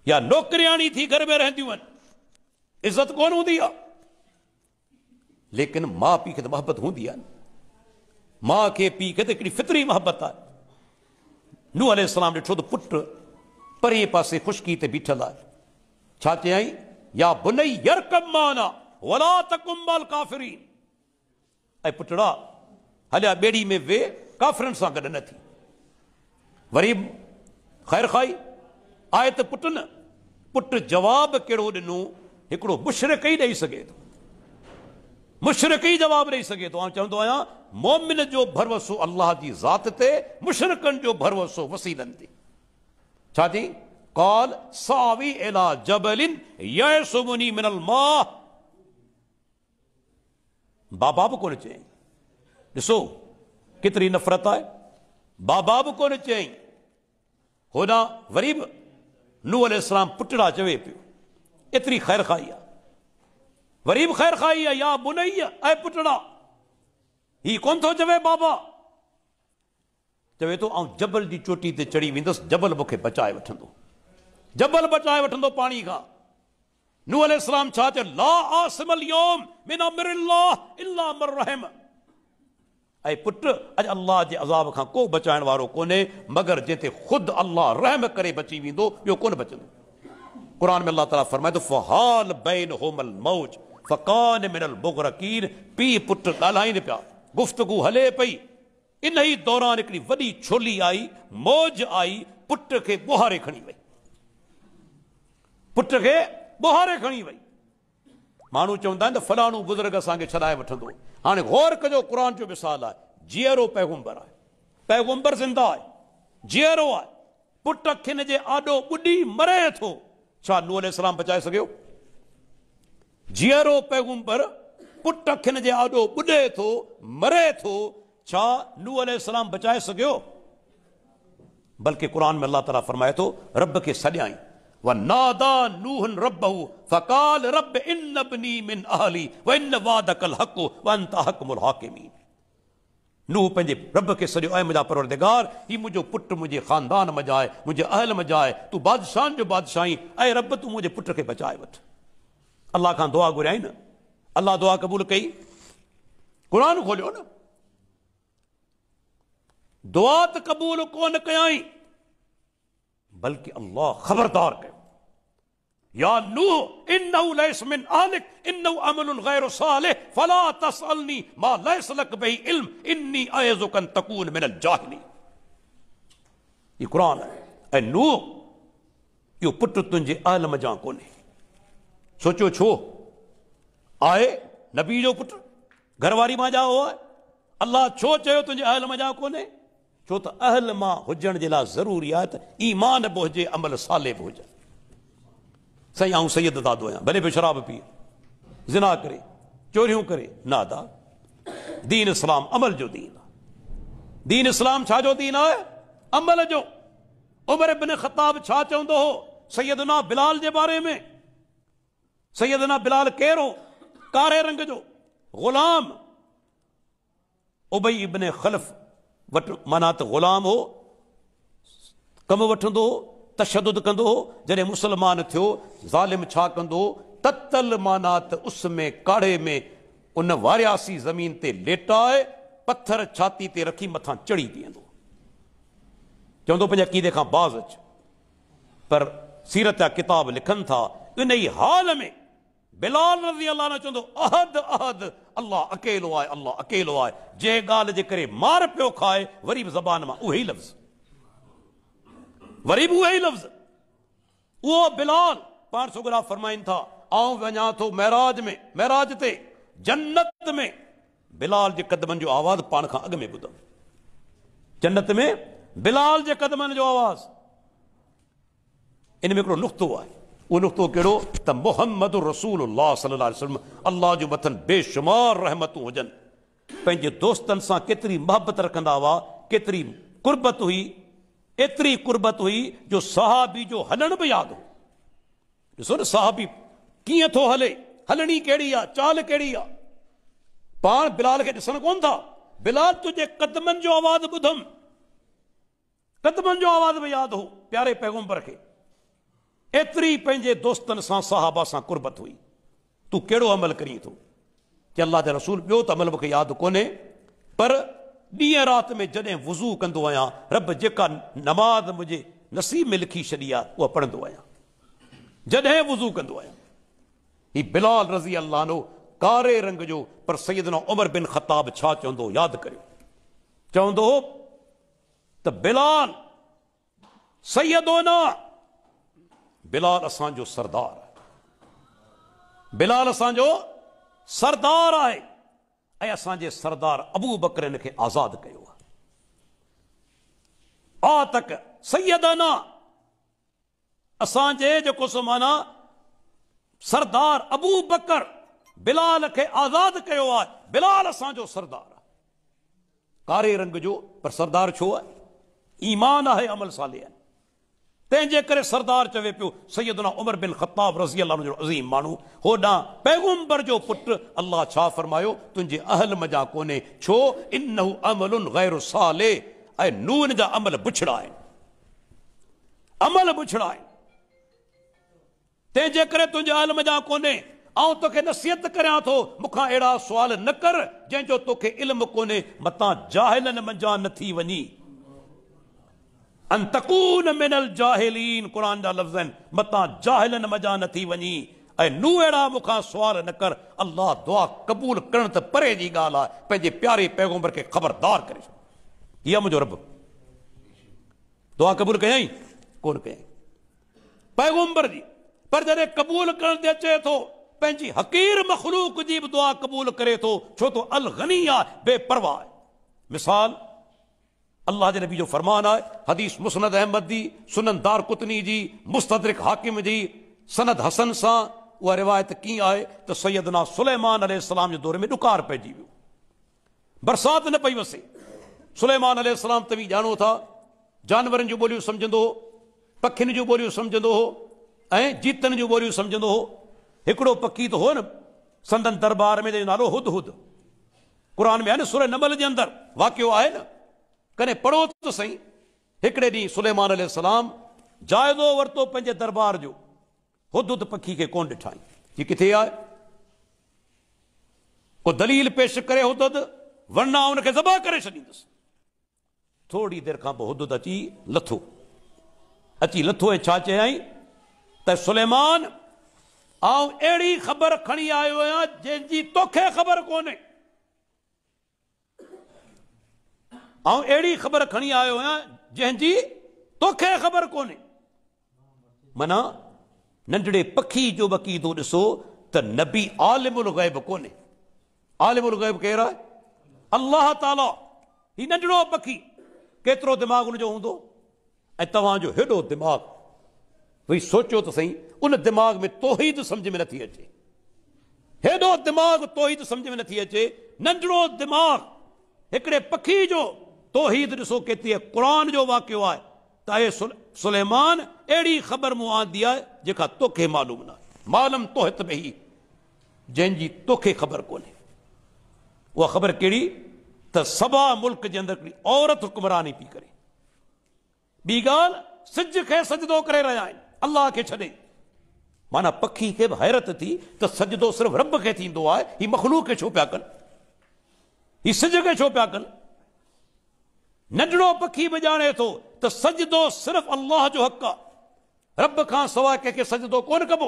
या नौकरियाणी थी घर में रहंदियूं आहिनि इज्जत कौन हूंदी आहे लेकिन माउ पी खे त तो मोहबत हूंदी आहे माउ खे पीउ खे त तो हिकिड़ी फितरी मोहबत आहे नूह अल ॾिठो तो पुट पुटु परे पासे ख़ुशकी ते बीठल आ छा आई या बुनई यरकम माना वला तकुम्बाल काफ़िरी ऐं पुटड़ा हल्या बेड़ी में वे काफ़िरनि सा गड़ न थी वरी ख़ैर खाई आहे त पुटु पुट जवाब कड़ो दिनों हिकिड़ो मुशरक़ ही दई सके तो मुशरक़ ही जवाब दई सके तो चवन चवंदो आहियां मोमिन जो भरोसो अल्लाह की ज़ात से मुशरकन जो भरोसो वसीलन थी कॉल सावी एला जबलिन यमुनी मिनल मा बाबा भी को चई ॾिसो कितनी नफ़रत है बाबा भी को चई होना वरी बि नू अल इस्लाम पुटड़ा चवे पियो एतरी ख़ैर खाई आ वरी बि ख़ैर खाई आ या बुनई आ ए पुटड़ा ही कौन तो चवे बाबा चवे तो ऐं जबल दी चोटी ते चढ़ी विंदस जबल मुखे बचाए वठंदो जबल बचाए वठंदो पानी का नू अल इस्लाम चयो ला आसिम अल योम बिना मिर इल्ला मर रहम ऐं पुटु अॼु अलाह अज़ाब खां को बचाइण वारो कोन्हे मगर जंहिं ते ख़ुदि रहम करे बची वेंदो ॿियो कोन बचंदो क़ुर में अलाह ताला फरमाए थो फ़हाल बैन होमल मौज फ़कान मिनल बुगरकीन पीउ पुटु ॻाल्हाइनि पिया गुफ्तगु हले इन ई दौरान हिकिड़ी वॾी छोली आई मौज आई पुट खे ॿोहारे खणी वई पुट खे ॿोहारे खणी वई माण्हू चवंदा आहिनि बुज़ुर्ग असांखे छॾाए वठंदो हाँ गौर कजो कुरान जो मिसाल है जीअरो पैगुंबर है पैगुंबर ज़िंदा है जीअरो आहे पुट अखियुनि के आडो ॿुॾी मरे तो छा नूह इस्लाम बचाए सघियो जीअरो पैगुंबर पुट अखियुनि के आडो ॿुॾे तो मरे तो छा नूह इस्लाम बचाए सघियो बल्कि कुरान में अल्लाह तला फरमाए तो रब के सॼाई व ही मुंहिंजो पुटु मुंहिंजे ख़ानदान मजाए मुंहिंजे अहल मजाए तू बादशाह जो बादशाही ऐं रब तू मुझे पुट के बचाए वठि अलाह खां दुआ घुराई न अल्लाह दुआ क़बूल कई क़ुर खोलियो न दुआ तो क़बूल कोई بلکہ اللہ خبردار کہ یا نو انو لیس من آلک انو عمل غیر صالح فلا تسالنی ما لیس لک بہی علم انی ایزکن تکون من الجاہلی یہ قرآن ہے اے نو یہ پٹ تنجے عالم جان کو نہیں سوچو چھو آئے نبی جو پٹ گھرواری ماں جاؤ ہوئے اللہ چھو چھو تنجے عالم جان کو نہیں छो तो अहल मां हुजण के लिए ज़रूरी है त ईमान भी हुजे अमल साले बि हुजे साईं आऊं सैद दादो आहियां भले भी शराब पीए ज़िना करे चोरियूं करे नादा दीन इस्लाम अमल जो दीन दीन इस्लाम छा दीन आहे अमल जो उमर बिन ख़ताब छा चवंदो हो सैदना बिलाल के बारे में सैदना बिलाल कहिड़ो कारे रंग जो ग़ुलाम उबई इब्न ख़लफ़ वट माना तो ग़ुलाम हो कम वो तशदुद कह जैसे मुसलमान थो ज़ालिम छा कंदो माना त उस में काढ़े में उन वारियासी ज़मीन ते लेटाए पत्थर छाती ते रखी मथां चढ़ी बीह चवंदो पंहिंजे अक़ीदे खां बाज़ अच पर सीरत जा किताब लिखनि था इन ही हाल में बिलाल रज़ी अलाह न चवंदो अहद अहद अलाह अकेलो आहे अलाह अकेलो आहे जंहिं ॻाल्हि जे करे मार पियो खाए वरी ज़बान मां उहे लफ़्ज़ वरी बि लफ़्ज़ उहो बिलाल पाण सोगरा फरमाइनि था आऊं वञा थो महराज में महराज ते जन्नत में बिलाल जे कदमनि जो आवाज़ पाण खां अॻु में ॿुधमि जन्नत में बिलाल जे कदमनि जो आवाज़ इन में हिकिड़ो नुक़्तो आहे उहो नुक़्तो कहिड़ो त मोहम्मद रसूल अलाह जूं मथनि बेशुमार रहमतूं हुजनि पंहिंजे दोस्तनि सां केतिरी मोहबत रखंदा हुआ केतिरी कुर्बत हुई एतिरी कुर्बत हुई जो साहबी जो हलण बि यादि हो ॾिसो न साहबी कीअं थो हले हलणी कहिड़ी आहे चाल कहिड़ी आहे पाण बिलाल खे ॾिसनि कोन था बिलाल तुंहिंजे कदमनि जो आवाज़ु ॿुधमि कदमनि जो आवाज़ बि यादि हो प्यारे पैगोम्बर खे एतरी पंहिंजे दोस्तन सा सहाबा सा कुर्बत हुई तू कहिड़ो अमल करी थो की अल्लाह जे रसूल ॿियो तो अमल मूंखे याद कोन्हे पर ॾींहं रात में जदे वज़ू कंदो आया रब जेका नमाज़ मुझे नसीब में लिखी छॾी आहे उहा पढ़ंदो आहियां जॾहिं वज़ू कंदो आया हीउ बिलाल रज़ी अलानो कारे रंग जो पर सैदना उमर बिन ख़ताब छा चवंदो याद करियो चवंदो त बिलाल ना बिलाल असांजो सरदार आहे बिलाल असांजो सरदार है ऐं सरदार अबू बकर आजाद आज़ादु कयो आहे आतक सैदाना असांजे जेको सो माना सरदार अबू बकर बिलाल के आजाद कयो बिलाल असांजो सरदार कारे रंग जो पर सरदार छो है ईमान है अमल साले आहे तंहिंजे करे सरदार चवे पियो सैदना उमर बिन ख़ताब रज़ी अला जो अज़ीम माण्हू होॾां पैगुंबर जो पुटु अलाह छा फ़रमायो तुंहिंजे अहल मज़ा कोन्हे छो इन अमल गैर साले ऐं नून जा अमल बुछड़ा आहिनि अमल बुछड़ा आहिनि तंहिंजे करे तुंहिंजे अहल मज़ा कोन्हे ऐं तोखे नसीहत करियां थो मूंखां अहिड़ा सुवाल न कर जंहिंजो तोखे इल्मु कोन्हे मतां जाहिलनि मंझां न थी वञी अनतकून मिनल जाहिलीन कुरान जा लफ्ज़न मता जाहिलन मजा न थी वञी नू अहिड़ा मूंखां सुवाल न कर अलाह दुआ क़बूल करण त परे जी ॻाल्हि आहे पंहिंजे प्यारे पैगुंबर के ख़बरदार करे छॾियो इहा रब दुआ क़बूल कयई कोन कयई पैगुंबर जी पर जॾहिं क़बूल करण ते अचे थो पंहिंजी हक़ीर मखलूक जी दुआ क़बूल करे तो छो त अल गनी आहे बेपरवाह मिसाल अल्लाह के नबी जो फरमान आए हदीस मुसनद अहमद जी सुनन दार कुतनी जी मुस्तदरक हाकिम जी सनद हसन सां उहा रिवायत कीअं आहे त सैदना सुलेमान अलाम के दौर में ॾुकार पइजी वियो बरसाति न पी वसे सुलेमान अलाम तव्हीं ॼाणो था जानवर जूं बोलियो सम्झंदो हो पखियुनि जूं ॿोलियूं सम्झंदो हो ऐं जीतनि जूं ॿोलियूं सम्झंदो हो हिकिड़ो पखी तो हो न संदन दरबार में जंहिंजो नालो हुद हुद क़ुर में है न सुर नमल के अंदर वाक्य है न कॾहिं पढ़ो त सही हिकिड़े ॾींहुं सुलेमान सलाम जाइदो वरितो पंहिंजे दरबार जो हुद हुद पखी खे कोन ॾिठाई हीअ किथे आहे को दलील पेश करे हुद वरना हुनखे ज़बा करे छॾींदुसि थोरी देरि खां पोइ हुद अची लथो अची लथो ऐं छा चयाई त सुलेमान आऊं अहिड़ी ख़बर खणी आयो आहियां जंहिंजी तोखे ख़बर कोन्हे ऐं अहिड़ी ख़बर खड़ी आयो आहियां जंहिंजी तोखे ख़बर को मना नंढड़े पखी जो तो ऐसो तो नबी आलिमुल ग़ैब कोन्हे आलिमुल ग़ैब केरु आहे अलाह ताला ही नंढड़ो पखी केतिरो दिमाग़ हुनजो हूंदो ऐं तव्हांजो दिमाग़ वही सोचो तो सही उन दिमाग़ में तोहीद समझ में नथी अचे एडो दिमाग़ तोहीद समझ में नी अचे नंढड़ो दिमाग़ एकड़े पखी जो तोहीद ॾिसो केतिरी आहे क़ुर जो वाक्य आहे त सुलेमान अड़ी ख़बर मूं आंदी आहे जेका तोखे मालूम न मालूम तो हित में ई जंहिंजी तोखे ख़बर कोन्हे उहा ख़बर कहिड़ी त सभा मुल्क के अंदर औरत हुकुमरानी पी करें ॿी ॻाल्हि सिज खे सजदो करे रहिया आहिनि अलाह खे छॾे माना पखी के हैरत थी तो सजदो सिर्फ रब खे थींदो आहे हीउ मखलूक खे छो पिया कनि हीउ सिज के छो पिया कनि नंढड़ो पखी बि ॼाणे थो तो, त तो सजदो सिर्फ़ अल्लाह जो हक़ आहे रब खां सवाइ कंहिंखे सजदो कोन कबो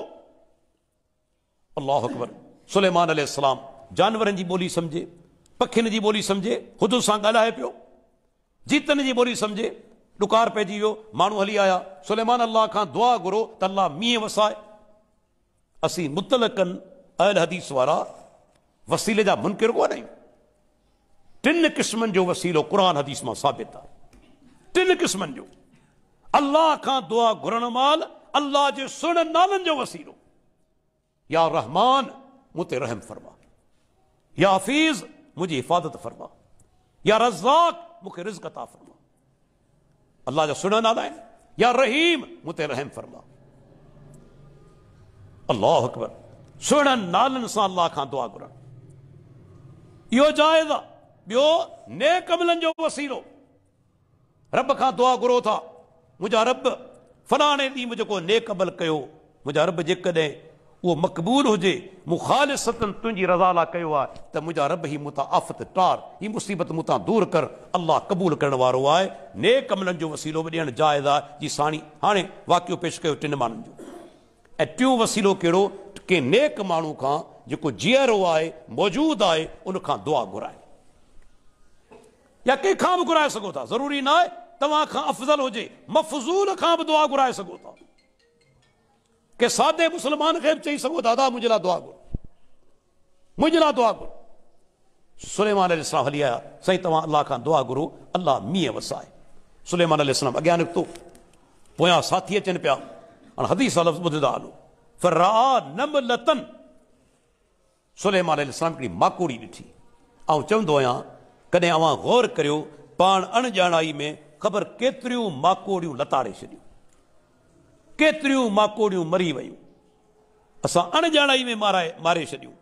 अल्लाह अकबर सुलेमान अलाम जानवरनि जी ॿोली सम्झे पखियुनि जी ॿोली सम्झे ख़ुदि सां ॻाल्हाए पियो जीतनि जी ॿोली सम्झे ॾुकार पइजी वियो हली आया सुलेमान अल्लाह खां दुआ घुरो त अलाह वसाए असीं मुतलकनि अल हदीस वारा वसीले जा मुनकिर कोन आहियूं टिन किस्म जो वसीलो कुरान हदीस में साबित आहे टिन किस्म जो अल्लाह का दुआ घुरण माल अल्लाह के सुन नालनि जो वसीलो या रहमान मुते रहम फरमा या हफ़ीज़ मुझे हिफ़ाज़त फरमा या रज़ाक मुख्य रिजकता फरमा अल्लाह जो सुन नाला आहिनि या रहीम मुते रहम फरमा अल्लाह अकबर सुन नालनि सां अलाह खां दुआ घुरण यो जाइज़ आहे ॿियो नेक अमलनि वसीलो रब का दुआ घुरो था मुझा रब फलाणे ॾींहुं जेको नेक अमल कयो मुंहिंजा रब जेकॾहिं उहो मक़बूल हुजे मूं ख़ालिसतन तुंहिंजी रज़ा लाइ कयो आहे त मुंहिंजा रब ही मूं आफ़त टार ही मुसीबत मूं दूर कर अल्लाह क़बूल करण वारो आहे नेक अमलनि जो वसीलो बि जायज आ आहे जी साणी हाणे वाकियो पेश कयो टिनि माण्हुनि जो ऐं टियों वसीलो कहिड़ो कंहिं नेक माण्हू खां जेको जीअरो आहे मौजूदु आहे उनखां दुआ घुराए या कंहिंखां बि घुराए सघो था ज़रूरी न आहे तव्हां खां अफ़ज़ल हुजे मफ़ज़ूल खां बि दुआ घुराए सघो था के सादे मुस्लमान खे बि चई सघो दादा मुंहिंजे लाइ दुआ घुरो मुंहिंजे लाइ दुआ घुरो सुलेमान सुले हली आया साईं तव्हां अलाह खां दुआ घुरो अलाह वसाए सुलेमान वसाएमान अॻियां निकितो पोयां साथी अचनि पिया हाणे ॿुधंदा हलो हिकिड़ी माकूड़ी ॾिठी ऐं चवंदो आहियां कॾहिं अवां गौर करियो पाण अणॼाणाई में ख़बर केतर माकोड़ू लतारे छॾियूं केतिरियूं मरी व्यू अस अणॼाणाई में माराए मारे छॾियूं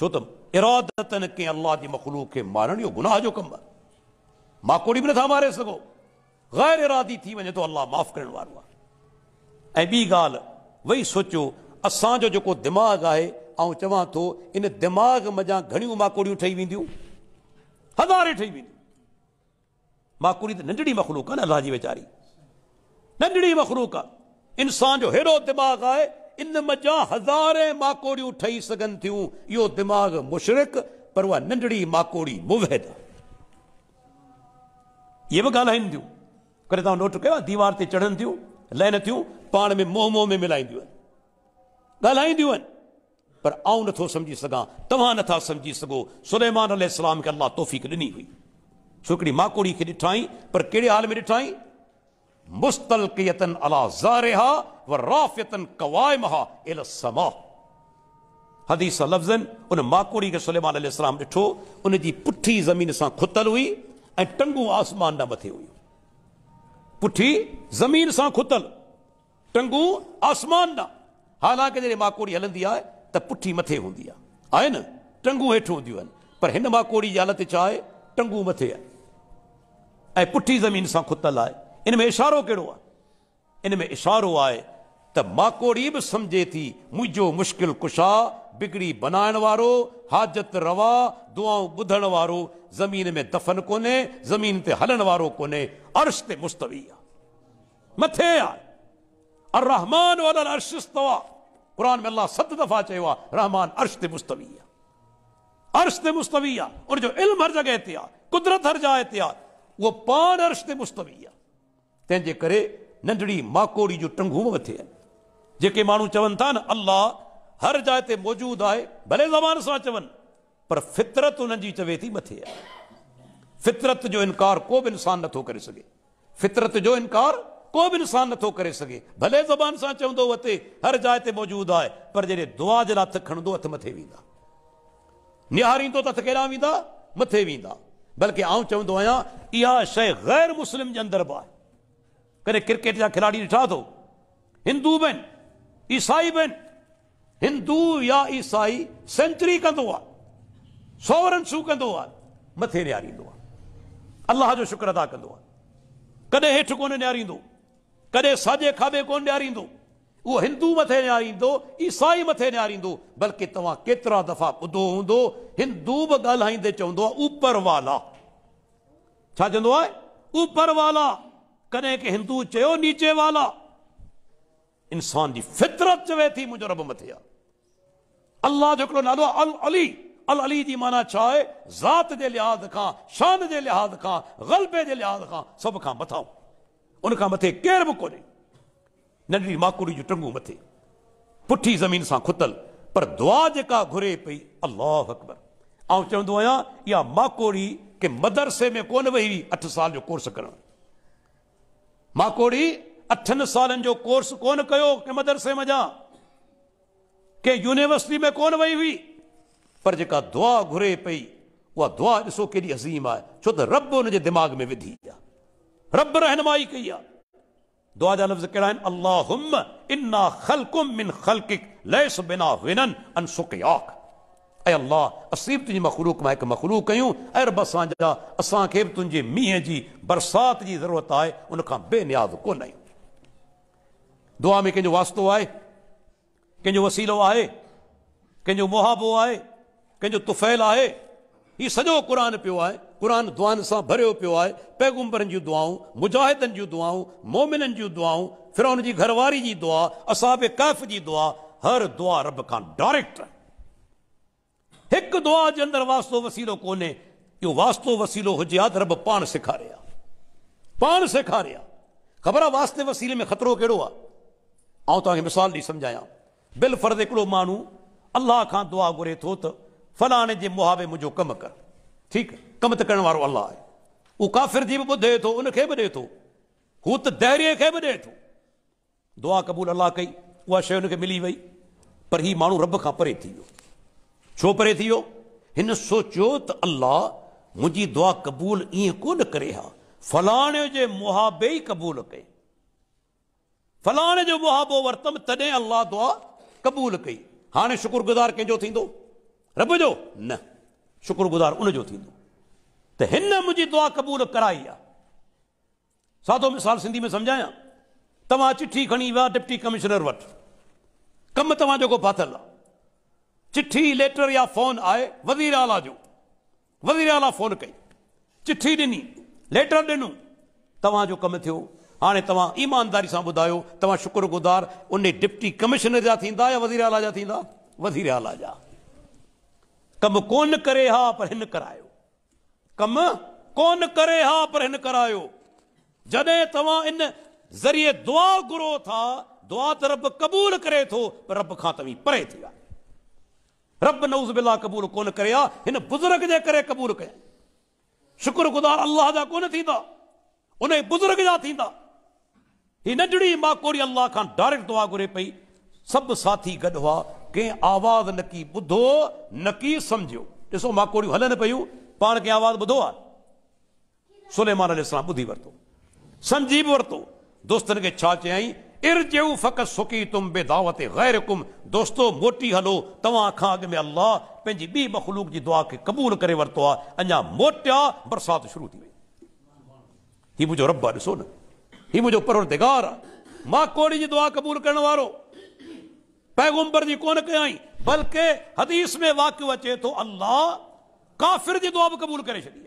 छो तो इरादतन कंहिं अल्लाह जी मखलूक खे मारण इहो गुनाह जो कम आहे माकोड़ी भी ना मारे सघो ग़ैर इरादी थी वञे थो तो अलाह माफ़ु करण वारो आहे ऐं ॿी ॻाल्हि वेही सोचियो असांजो जेको दिमाग़ु आहे ऐं इन दिमाग़ मज़ा घणियूं माकोड़ियूं ठही वेंदियूं हज़ारे ठही वेंदियूं माकुड़ी त नंढड़ी मखलूक है न अलाह जी वेचारी नंढड़ी मखलूक आहे इंसान जो अड़ो दिमाग़ आहे इन मज़ा हज़ारे माकोड़ियूं ठही सघनि थियूं इहो दिमाग़ मुशरक पर उहा नंढड़ी माकोड़ी मुवहिद ये भी बि ॻाल्हाइनि थियूं कॾहिं नोट कयो दीवार ते चढ़नि थियूं लहनि थियूं पाण में मोह मोह में मिलाईंदियूं आहिनि पर आउं नथो समझी सगा तवा नथा समझी सगो सुलेमान अलैहि सलाम के अल्लाह तौफीक दिनी हुई छोकरी माकोड़ी के डिठाई पर केड़े हाल में डिठाई मुस्तलकियतन अला जारहा व राफ़ियतन कवायमहा इल समा हदीस लफ्जन उन माकोड़ी के सुलेमान अलैहि सलाम डिठो उन जी पुठी ज़मीन सा खुतल हुई ए टंगू आसमान दा मथे हुई पुठी ज़मीन सा खुतल टंगू आसमान दा हालांकि जे माकोड़ी हलंदी आहे त पुठी मथे होंगी आहे आहिनि टंगूं हेठि हूंदियूं पर हिन मां कोड़ी ज़ाल ते छा मथे आहे ऐं पुठी ज़मीन सां खुतल है इन में इशारो कड़ो आहे इन में इशारो आए तो माकोड़ी भी समझे थी मुंहिंजो मुश्किल कुशा बिगड़ी बनाइण हाजत रवा दुआऊं ॿुधण ज़मीन में दफ़न को ज़मीन ते हलण वारो कोन्हे अर्श ते मुस्तवी आहे मथे आहे अर रहमान वाला अर्श कुरान में अल्लाह सत दफा चयो आहे रहमान अर्श ते मुस्तवी आहे अर्श ते मुस्तवी आहे उनजो इल्मु हर जॻहि ते आहे कुदरत हर जाइ ते आहे उहो पाण अर्श ते मुस्तवी आहे तंहिंजे करे नंढड़ी माकोड़ी जूं टंगूं मथे आहिनि जेके माण्हू चवनि था न अलाह हर जाइ ते मौजूदु आहे भले ज़बान सां चवनि पर फितरत उन्हनि जी चवे थी मथे आहे फितरत जो इनकार को बि इंसानु नथो करे सघे फितरत जो इनकार को भी इंसान नो कर सके भले ज़बान से चवंदो हर जाए ते मौजूद आए पर जैसे दुआ जला हथ हथु हथ मथे वा निहारी तो हथ केॾांहुं वा मथे वा बल्कि आउं चव शैर ग़ैर मुस्लिम के अंदर भी आहे क्रिकेट जा खिलाड़ी ॾिठा तो हिंदू बन ईसाई बन हिंदू या ईसाई सेंचुरी कंदो शू कथे निहारी मथे जो शुक्र अदा कह आहे को निहारी कॾहिं साॼे खाॿे कोन ॾियारींदो उहो हिंदू मथे निहारींदो ईसाई मथे निहारींदो बल्कि तव्हां केतरा दफ़ा बुधो हूंदो हिंदू बि ॻाल्हाईंदे चवंदो ऊपर वाला छा ऊपर वाला कॾहिं के हिंदू चयो नीचे वाला इंसान की फितरत चवे थी मुझे रब मथे अल्लाह जो हिकिड़ो नालो अल अली अल अली जी माना छा ज़ात जे लिहाज़ का शान के लिहाज़ का ग़लबे के लिहाज़ का सब खां मथां उनखां मथे केर भी को नंढड़ी माकुड़ी जूं टंगूं मथे पुठी ज़मीन से खुतल पर दुआ जेका घुरे पई अलाह अकबर ऐं चवंदो आहियां माकोड़ी के मदरसे में कोन वई अठ साल जो कोर्स करणु माकोड़ी अठन साल कोर्स को कयो कंहिं मदरसे मजा कंहिं यूनिवर्सिटी में कोन वई हुई पर जेका दुआ घुरे पी उहा दुआ ॾिसो केॾी अज़ीम आहे छो त रब उन दिमाग़ में विधी आहे رب رہنمائی کیا دعا جا لفظ کہڑا ہے اللہم انا خلق من خلقك ليس بنا غنن ان سقياك اے اللہ اصیب تجھے مخلوق میں ایک مخلوق کہوں اے رب اساں جا اساں کے تجھے میہ جی برسات جی ضرورت آئے ان کا بے نیاز کو نہیں دعا میں کہیں جو واسطہ آئے کہیں جو وسیلہ آئے کہیں جو محابو آئے کہیں جو طفیل آئے یہ سجو قرآن پہ آئے कुरान दुआनि से भरियो पियो आहे पैगुम्बरनि जूं दुआऊं मुजाहिदनि जूं दुआऊं मोमिननि जूं दुआऊं फिरोन जी घरवारी जी दुआ असाब कैफ़ की दुआ हर दुआ रब खां डायरेक्ट आहे दुआ जे अंदरि वास्तो वसीलो कोन्हे इहो वास्तो वसीलो हुजे रब पाण सेखारे हा पाण सेखारे ख़बर आहे वास्ते वसीले में ख़तरो कहिड़ो आहे मिसाल दी सम्झायां बिल फर्द हिकिड़ो माण्हू अलाह खां दुआ घुरे तो फलाने के मुहावे मुंहिंजो कम कर ठीक कम त करण वारो अलाह आहे उहो काफ़िर जी भी बुधे तो उनखे बि ॾिए थो हू त धैर्य खे बि ॾिए थो दुआ क़बूल अलाह कई वह शइ हुनखे मिली वही पर हीउ माण्हू रब का परे थी छो परे थी वियो हिन सोचियो त अलाह दुआ क़बूल ईअं कोन करे हा फलाणे जे मुहाबे ई क़बूल कई फलाणे जो मुहाबो वरितमि तॾहिं अल्लाह दुआ क़बूल कई हाँ शुक्रगुज़ार कंहिंजो थींदो रब जो न शुक्रगुज़ार उनजो थींदो त हिन मुंहिंजी दुआ क़बूल कराई आहे सादो मिसाल सिंधी में सम्झायां तव्हां चिठी खणी विया डिप्टी कमिश्नर वटि कमु तव्हां को फाथल आहे चिठी लेटर या फ़ोन आहे वज़ीर आला जो वज़ीर आला फ़ोन कई चिठी ॾिनी लेटर ॾिनो तव्हांजो कमु थियो हाणे तव्हां ईमानदारी सां ॿुधायो तव्हां शुक्रगुज़ार उन डिप्टी कमिश्नर जा थींदा या वज़ीर आला जा थींदा वज़ीर आला जा कम कोन करे हा पर हिन करायो कम कोन करे हा पर हिन करायो जॾहिं तव्हां इन ज़रिए दुआ घुरो था दुआ त रब क़बूल करे थो पर रब खां तव्हीं परे थी विया रब न कोन करे हा हिन बुज़ुर्ग जे करे क़बूल कया शुक्रगुज़ार अलाह जा कोन थींदा उन बुज़ुर्ग जा थींदा ही डायरेक्ट दुआ घुरे पई सभु साथी गॾु हुआ कें आवाज़ नकी की नकी समझो ऐसो माकोड़ी हलन पे पान कें आवाज़ ॿुधो आ सुलेमान अलैहिस्सलाम बुधी वरतो समझी भी वरतो दोस्तन के छा चयई इरजऊ फ़क़त सुकी तुम बेदावत ग़ैर कुम दोस्तो मोटी हलो तव्हां खां अॻु में अल्लाह पंहिंजी बी मखलूक जी दुआ खे क़बूल करे वरतो आहे अञा मोटिया बरसाति शुरू थी वई हीउ मुंहिंजो रब आहे ॾिसो न हीउ मुंहिंजो परवरदिगार आहे मां कोड़ी जी दुआ क़बूल करण वारो पैगंबर जी कोन आई बल्कि हदीस में वाक्य अचे तो अल्लाह काफ़िर जी दुआ बि क़बूल करे छॾी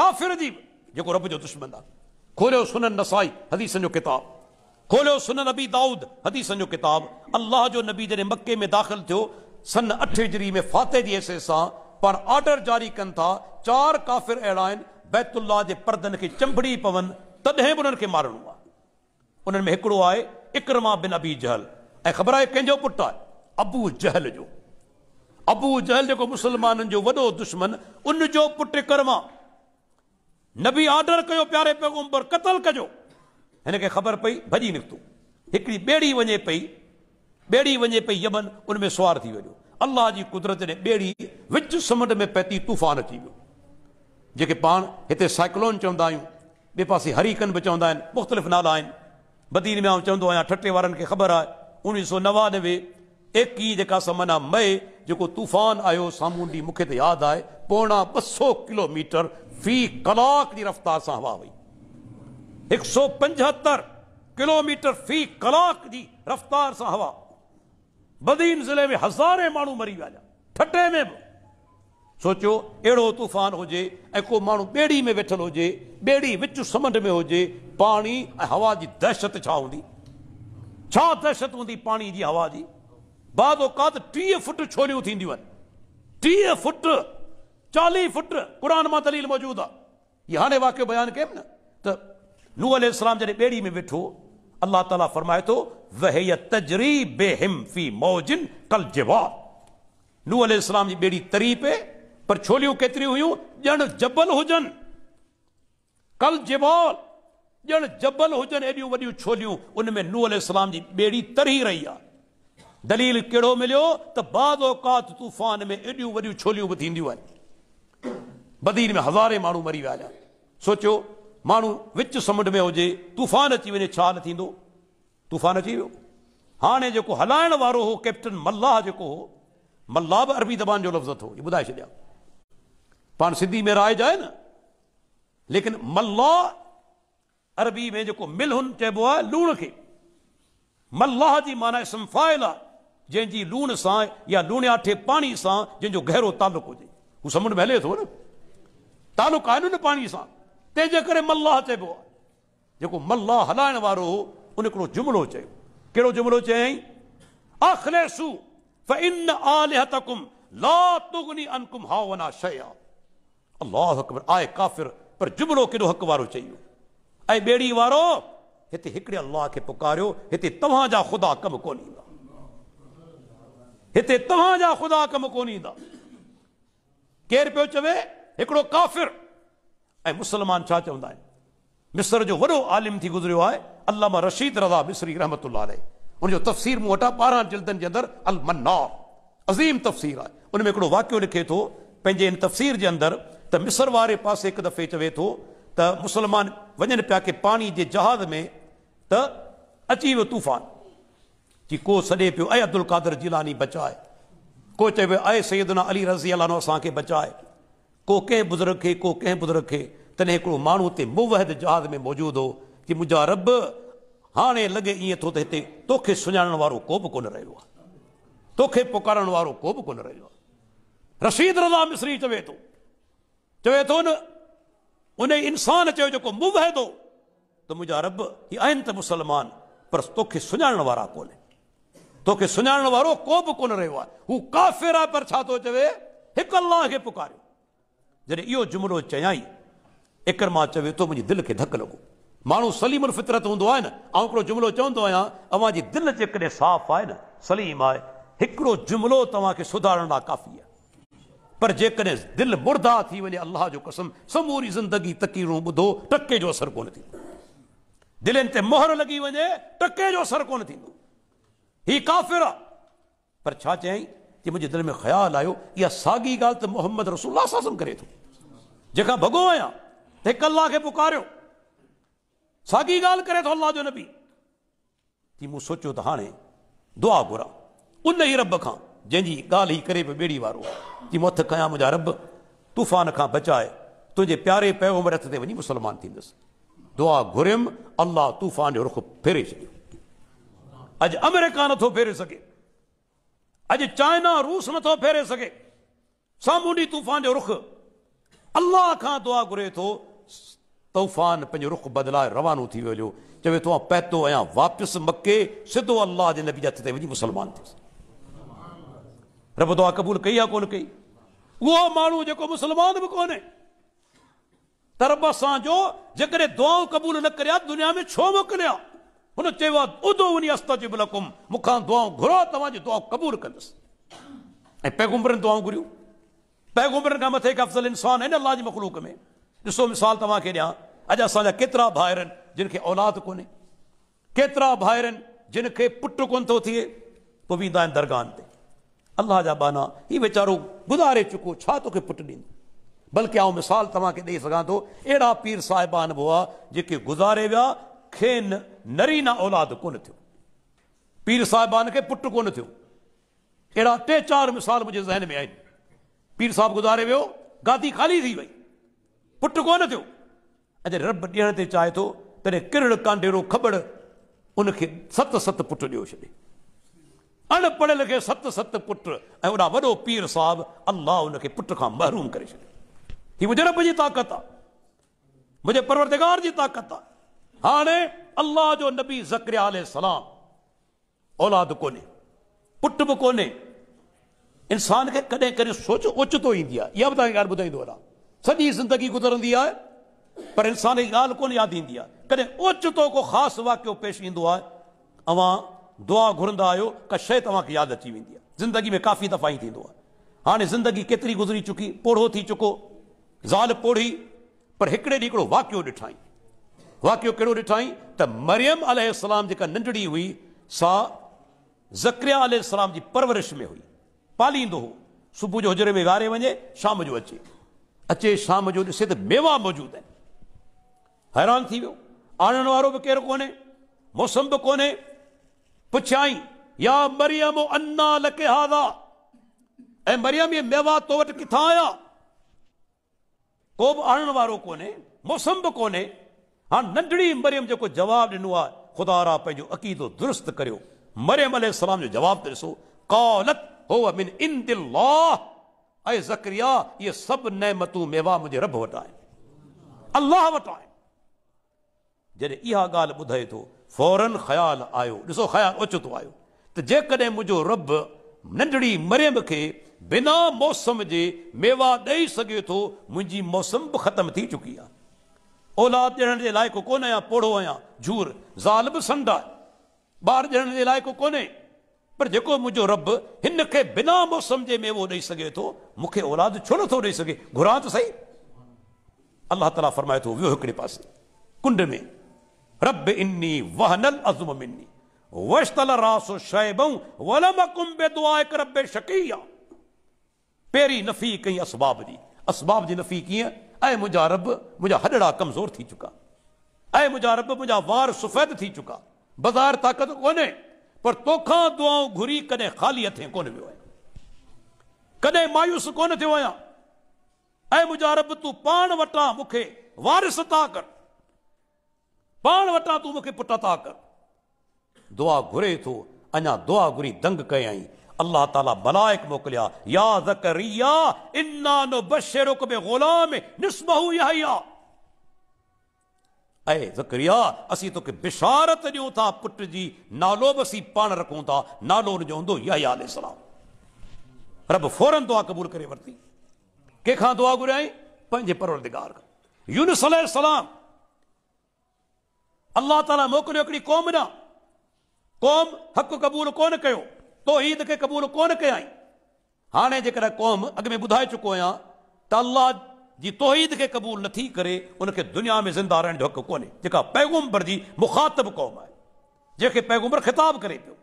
काफ़िर जी जो रब जो दुश्मन आहे खोलो सुनन नसाई हदीसनि जो किताब खोलो सुनन नबी दाऊद हदीसनि जो किताब अल्लाह जो नबी जैसे मक्के में दाख़िल थो सन अठ हिजरी में फाते जी ऐसे सा पर ऑर्डर जारी कन था चार काफ़िर अहिड़ा आहिनि बैतुल्ला के पर्दन के चंभड़ी पवन तदें भी उन्हें मारण हुआ उन्होंने उन्हनि में हिकिड़ो आहे इकरमा बिन अबी जहल ख़बर है कंहिंजो पुट आहे अबू जहल जो अबू जहल जेको मुस्लमाननि जो वॾो दुश्मन उनजो पुटु कर्मा नबी ऑर्डर कयो प्यारे पैगुंबर क़तल कजो हिनखे ख़बर पई भजी निकितो हिकिड़ी ॿेड़ी वञे पई ॿेड़ी वञे पई यमन उनमें सुवार थी वञो अलाह जी कुदरत ने ॿेड़ी विच समुंड में पैती तूफ़ान थी वो जेके पाण हिते साइक्लोन चवंदा बे पास पासे हरीकन बि चवंदा मुख़्तलिफ़ नाला बदीन में आउं चवंदो आहियां ठटे वारनि खे ख़बर आहे उणिवीह सौ नवानवे एकवीह जेका असां मई जो तूफ़ान आयो साम्हूं ॾींहुं याद आए यादि आहे पोणा सौ किलोमीटर फी कलाक जी रफ़्तार सां हवा हुई एक सौ पंजहतरि किलोमीटर फी कलाक की रफ़्तार से हवा बदीन ज़िले में हज़ारे माण्हू मरी विया ठटे में बि सोचियो अहिड़ो तूफ़ान हुजे को माण्हू ॿेड़ी में वेठल हुजे विच समुंड में हो पानी हवा की दहशत छा होंगी छा दहशत हूंदी पानी की हवा की बाद औकात टीह फुट छोलियूं थी आहिनि टीह फुट चाली फुट कुरान मां दलील मौजूद आहे ये हाणे वाक्य बयान कयमि न त नूह अल इस्लाम जॾहिं ॿेड़ी में वेठो अल्लाह तला फरमाए तो वह तजरी बेहिम फी मौजिन कल जवाब नू अल इस्लाम जी ॿेड़ी तरी पे पर छोलियूं केतरी हुई जन जबल हुजन कल जबाल जन जबल होजन एॾियूं वॾियूं छोलियूं उन में नूह इस्लाम जी तरी रही आहे दलील कहिड़ो मिलियो त बाद औकात तूफ़ान में एॾियूं वॾियूं छोलियूं बि थींदियूं आहिनि में हज़ारे माण्हू मरी विया सोचियो मू विच समुंड में हुजे तूफ़ान अची वे छा तूफ़ान अची वियो हाणे जेको हलाइण वारो हो कैप्टन मल्लाह जो हो मल्लाह भी अरबी ज़बान जो लफ़्ज़ अथव इहो ॿुधाए छॾिया पाण सिंधी में राइज आहे न लेकिन मल्लाह अरबी में जेको मिलहुन चइबो आहे लूण खे मल्लाह जी माना सम्फाइल आहे लूण सां या लूणयाठे पाणी सां जंहिंजो गहरो तालुक़ु हुजे समुंड में हले थो न तालुक़ु आहे न पाणी सां मल्लाह चइबो आहे मल्लाह हलाइण वारो हो उन हिकिड़ो जुमिलो चयो कहिड़ो अनकुम हावना शया अलाह अकबर आहे काफ़िर पर जुमिलो केॾो हक़ वारो चई ऐं ॿेड़ी वारो हिते हिकिड़े अलाह खे पुकारियो हिते तव्हांजा ख़ुदा कमु कोन ईंदा हिते तव्हांजा ख़ुदा कमु कोन चवे हिकिड़ो काफ़िर ऐं मुस्लमान चवंदा मिस्र जो वो आलिम थी गुज़रियो आहे अलामा रशीद रज़ा मिसरी रहमत उनजो तफ़सीर मूं वटां ॿारहं जिल्दनि जे अल मन्नार अज़ीम तफ़सीर आहे उन वाक्य लिखे थो पंहिंजे तफ़सीर के अंदर त मिस्र वारे पासे हिकु दफ़े चवे तो त मुसलमान वन पे पानी के जहाज़ में त अची वियो तूफ़ान कि को सदे पो ऐं अब्दुल कादर जिलानी बचाए को चे पियो ऐं सैदना अली रज़ी अलानो असांखे बचाए को कंहिं बुज़ुर्ग के को कंहिं बुज़ुर्ग के तॾहिं हिकिड़ो माण्हू मुवहद जहाज़ में मौजूद हो कि मुंहिंजा रब हाँ लगे इं तो त तोखे सुञाणण वारो को बि कोन रहियो तोखे पुकारण वारो को बि कोन रहियो रशीद रज़ा मिश्री चवे तो चवे तो न उन्हें इंसान चो जेको तो मुझा रब ही आहिनि त मुस्लमान पर तोखे सुञाणण को कोन्हे तोखे सुञाणण को बि कोन पर छा थो चवे हिकु अलाह खे पुकारियो जॾहिं इहो जुमिलो चयाई इकरमा चवे थो तो मुंहिंजी दिलि खे धकु लॻो माण्हू सलीम फितरत हों आहे न ऐं हिकिड़ो जुमिलो चवंदो साफ़ आहे न सलीम आए एक जुमिलो तव्हांखे सुधारण का काफ़ी आहे पर जेकॾहिं दिल मुर्दा थी वञे अलाह जो कसम समूरी ज़िंदगी तकीरूं ॿुधो टके जो असरु कोन थींदो दिलनि मोहर लॻी वञे टके जो असरु कोन काफ़िर पर छा चयईं की मुंहिंजे में ख्याल आयो इहा साॻी ॻाल्हि त मोहम्मद रसूल साज़म करे थो जेका भॻो आहियां त हिकु अलाह खे पुकारियो साॻी करे थो अलाह जो नबी की मूं सोचियो त दुआ घुरा उन ही रब खां जैसी ॻाल्हि ई करे पियो ॿेड़ी वारो की मथ कयां मुझा रब तूफ़ान का बचाए तुझे प्यारे पयो हथ से वही मुसलमान थींदुसि दुआ घुरियमि अल्लाह तूफ़ान रुख फेरे छॾियो अज अमेरिका नो फेरे सके अज चाइना रूस नथो फेरे सघे साम्हूं तूफ़ान जो रुख अल्लाह का दुआ घुरे तो तूफ़ान पंहिंजो रुख बदिलाए रवानो थी वियो चवे तो पैतो आहियां वापसि मके सिधो अल्लाह जे नबी जे हथ ते वञी मुस्लमान थियुसि रब दुआ क़बूल कई या कोन कई उहो माण्हू जेको मुस्लमान बि कोन्हे तरब जो जेकॾहिं दुआऊं क़बूल न कर दुनिया में छो मोकिलिया हुन चयो आहे उदो वञी अस्ताजिब लकुम मूंखां दुआऊं घुरो तव्हांजी दुआऊं क़बूल कंदुसि ऐं पैगुंबरनि दुआऊं घुरियूं पैगुंबरनि मथे अफ़ज़ल इंसान है अलाह जी मखलूक में ॾिसो मिसाल तव्हांखे अज अस केतरा केतिरा जिनके औलाद को केतिरा भाइर आहिनि जिन खे पुटु कोन थिए पोइ वेंदा आहिनि दरगाहनि अलाह जा बाना ही वीचारो गुज़ारे चुको छा तोखे पुटु ॾींदो बल्कि आउं मिसाल तव्हांखे ॾेई सघां थो पीर साहिबान हुआ जेके गुज़ारे विया खेनि नरी न औलाद कोन पीर साहिबान खे पुटु कोन थियो टे चारि मिसाल मुझे ज़हन में आहिनि पीर साहब गुज़ारे वो गादी खाली थी वई पुटु कोन थियो रब ॾियण चाहे तो तॾहिं किरड़ कांडेरो खबड़ उनखे सत सत पुट ॾियो छॾे अण पढ़े लिखे सत सत पुट ऐं वो पीर साहब अल्लाह उनके पुट का महरूम कर छॾियो ही मुंहिंजे रब की ताक़त आहे मुंहिंजे परवरदिगार जी ताक़त आहे हाणे अलाह जो नबी ज़करिया सलाम औलाद को पुट भी को इंसान के कॾहिं कॾहिं सोच ओचितो ईंदी आहे इहा बि तव्हांखे ॻाल्हि ॿुधाईंदो हलां सॼी ज़िंदगी गुज़रंदी है पर इंसान जी ॻाल्हि कोन यादि ईंदी आहे कॾहिं ओचितो को खास वाक्य पेश ईंदो आहे दुआ घुरंदा आहियो का शइ तव्हांखे यादि अची वेंदी ज़िंदगी में काफ़ी दफ़ा ही थींदो आहे ज़िंदगी केतरी गुज़री चुकी पोढ़ो थी चुको ज़ाल पोढ़ी पर हिकिड़े ॾींहुं हिकिड़ो वाकियो ॾिठाई वाकियो कहिड़ो त मरियम अलाम जेका नंढड़ी हुई सा ज़क्रिया अलाम जी परवरिश में हुई पालींदो हो सुबुह जो हुजरे में विहारे वञे शाम जो अचे अचे शाम जो ॾिसे त मेवा मौजूद आहिनि हैरान थी वियो आणण वारो बि केरु कोन्हे मौसम बि कोन्हे पुछाई या मरियम अन्ना लके हादा ऐं मरियम ये मेवा तो वटि किथां आया को बि आणण वारो कोन्हे मौसम बि कोन्हे हाणे नंढड़ी मरियम जेको जवाबु ॾिनो आहे ख़ुदा रा पंहिंजो अक़ीदो दुरुस्त करियो मरियम अल जो जवाबु ॾिसो कालत हो मिन इन दिल ऐं ज़क्रिया इहे सभु नेमतूं मेवा मुंहिंजे रब वटि आहिनि अलाह वटि आहिनि जॾहिं इहा ॻाल्हि ॿुधाए थो फौरन ख़्याल आयो ॾिसो ख़्यालु ओचितो आयो त जेकॾहिं मुंहिंजो रब नंढड़ी मरियम खे बिना मौसम जे मेवा ॾेई सघे थो मुंहिंजी मौसम बि ख़तमु थी चुकी आहे औलाद ॾियण जे लाइक़ु कोन आहियां पोड़ो आहियां झूर ज़ाल बि संड आहे ॿार ॾियण जे लाइक़ु कोन्हे पर जेको मुंहिंजो रब हिन खे बिना मौसम जे मेवो ॾेई सघे थो मूंखे औलाद छो नथो ॾेई सघे घुरां त सही अलाह ताला फरमाए थो वियो हिकिड़े पासे कुंड में रब इन्नी वहनल अजुम मिन्नी वशतल रास शैबों वलम कुंबे दुआ रब शकिया पेरी नफ़ी कई असबाब जी असबाब जी नफ़ी कीअं ऐं मुंहिंजा रब मुंहिंजा हॾड़ा कमज़ोर थी चुका ऐं मुंहिंजा रब मुंहिंजा वार सफ़ेद थी चुका बाज़ारि ताक़त कोन्हे पर तोखां दुआऊं घुरी कॾहिं ख़ाली हथे कोन वियो मायूस कोन थियो आहियां रब तूं पाण वटां मूंखे वारिस था कर पाण वटां तूं मूंखे पुट कर दुआ घुरे थो अञा दुआ घुरी दंग कयई अलाह ताला मलाइक मोकिलिया या ज़करिया इना नो बशेरो कबे ग़ुलाम निस्बहु यहया ऐं ज़करिया असीं तोखे बिशारत ॾियूं था पुट जी नालो बि पान पाण रखूं था नालो हुनजो हूंदो यहया सलाम रब फौरन दुआ क़बूल करे वरिती कंहिंखां दुआ घुराई पंहिंजे परवरदिगार खां यूनिस सलाम अल्लाह ताला मोकिलियो क़ौम ॾांहुं क़ौम हक़ क़बूल कोन कयो तो ईद खे क़बूल कोन कयई हाणे जेकॾहिं क़ौम अॻु में ॿुधाए चुको आहियां त अल्लाह जी तोहीद खे क़बूल नी करे दुनिया में ज़िंदा रहने जो हक़ु कोन्हे पैगुम्बर जी मुखातब क़ौम है जैसे पैगुम्बर ख़िताब करे पियो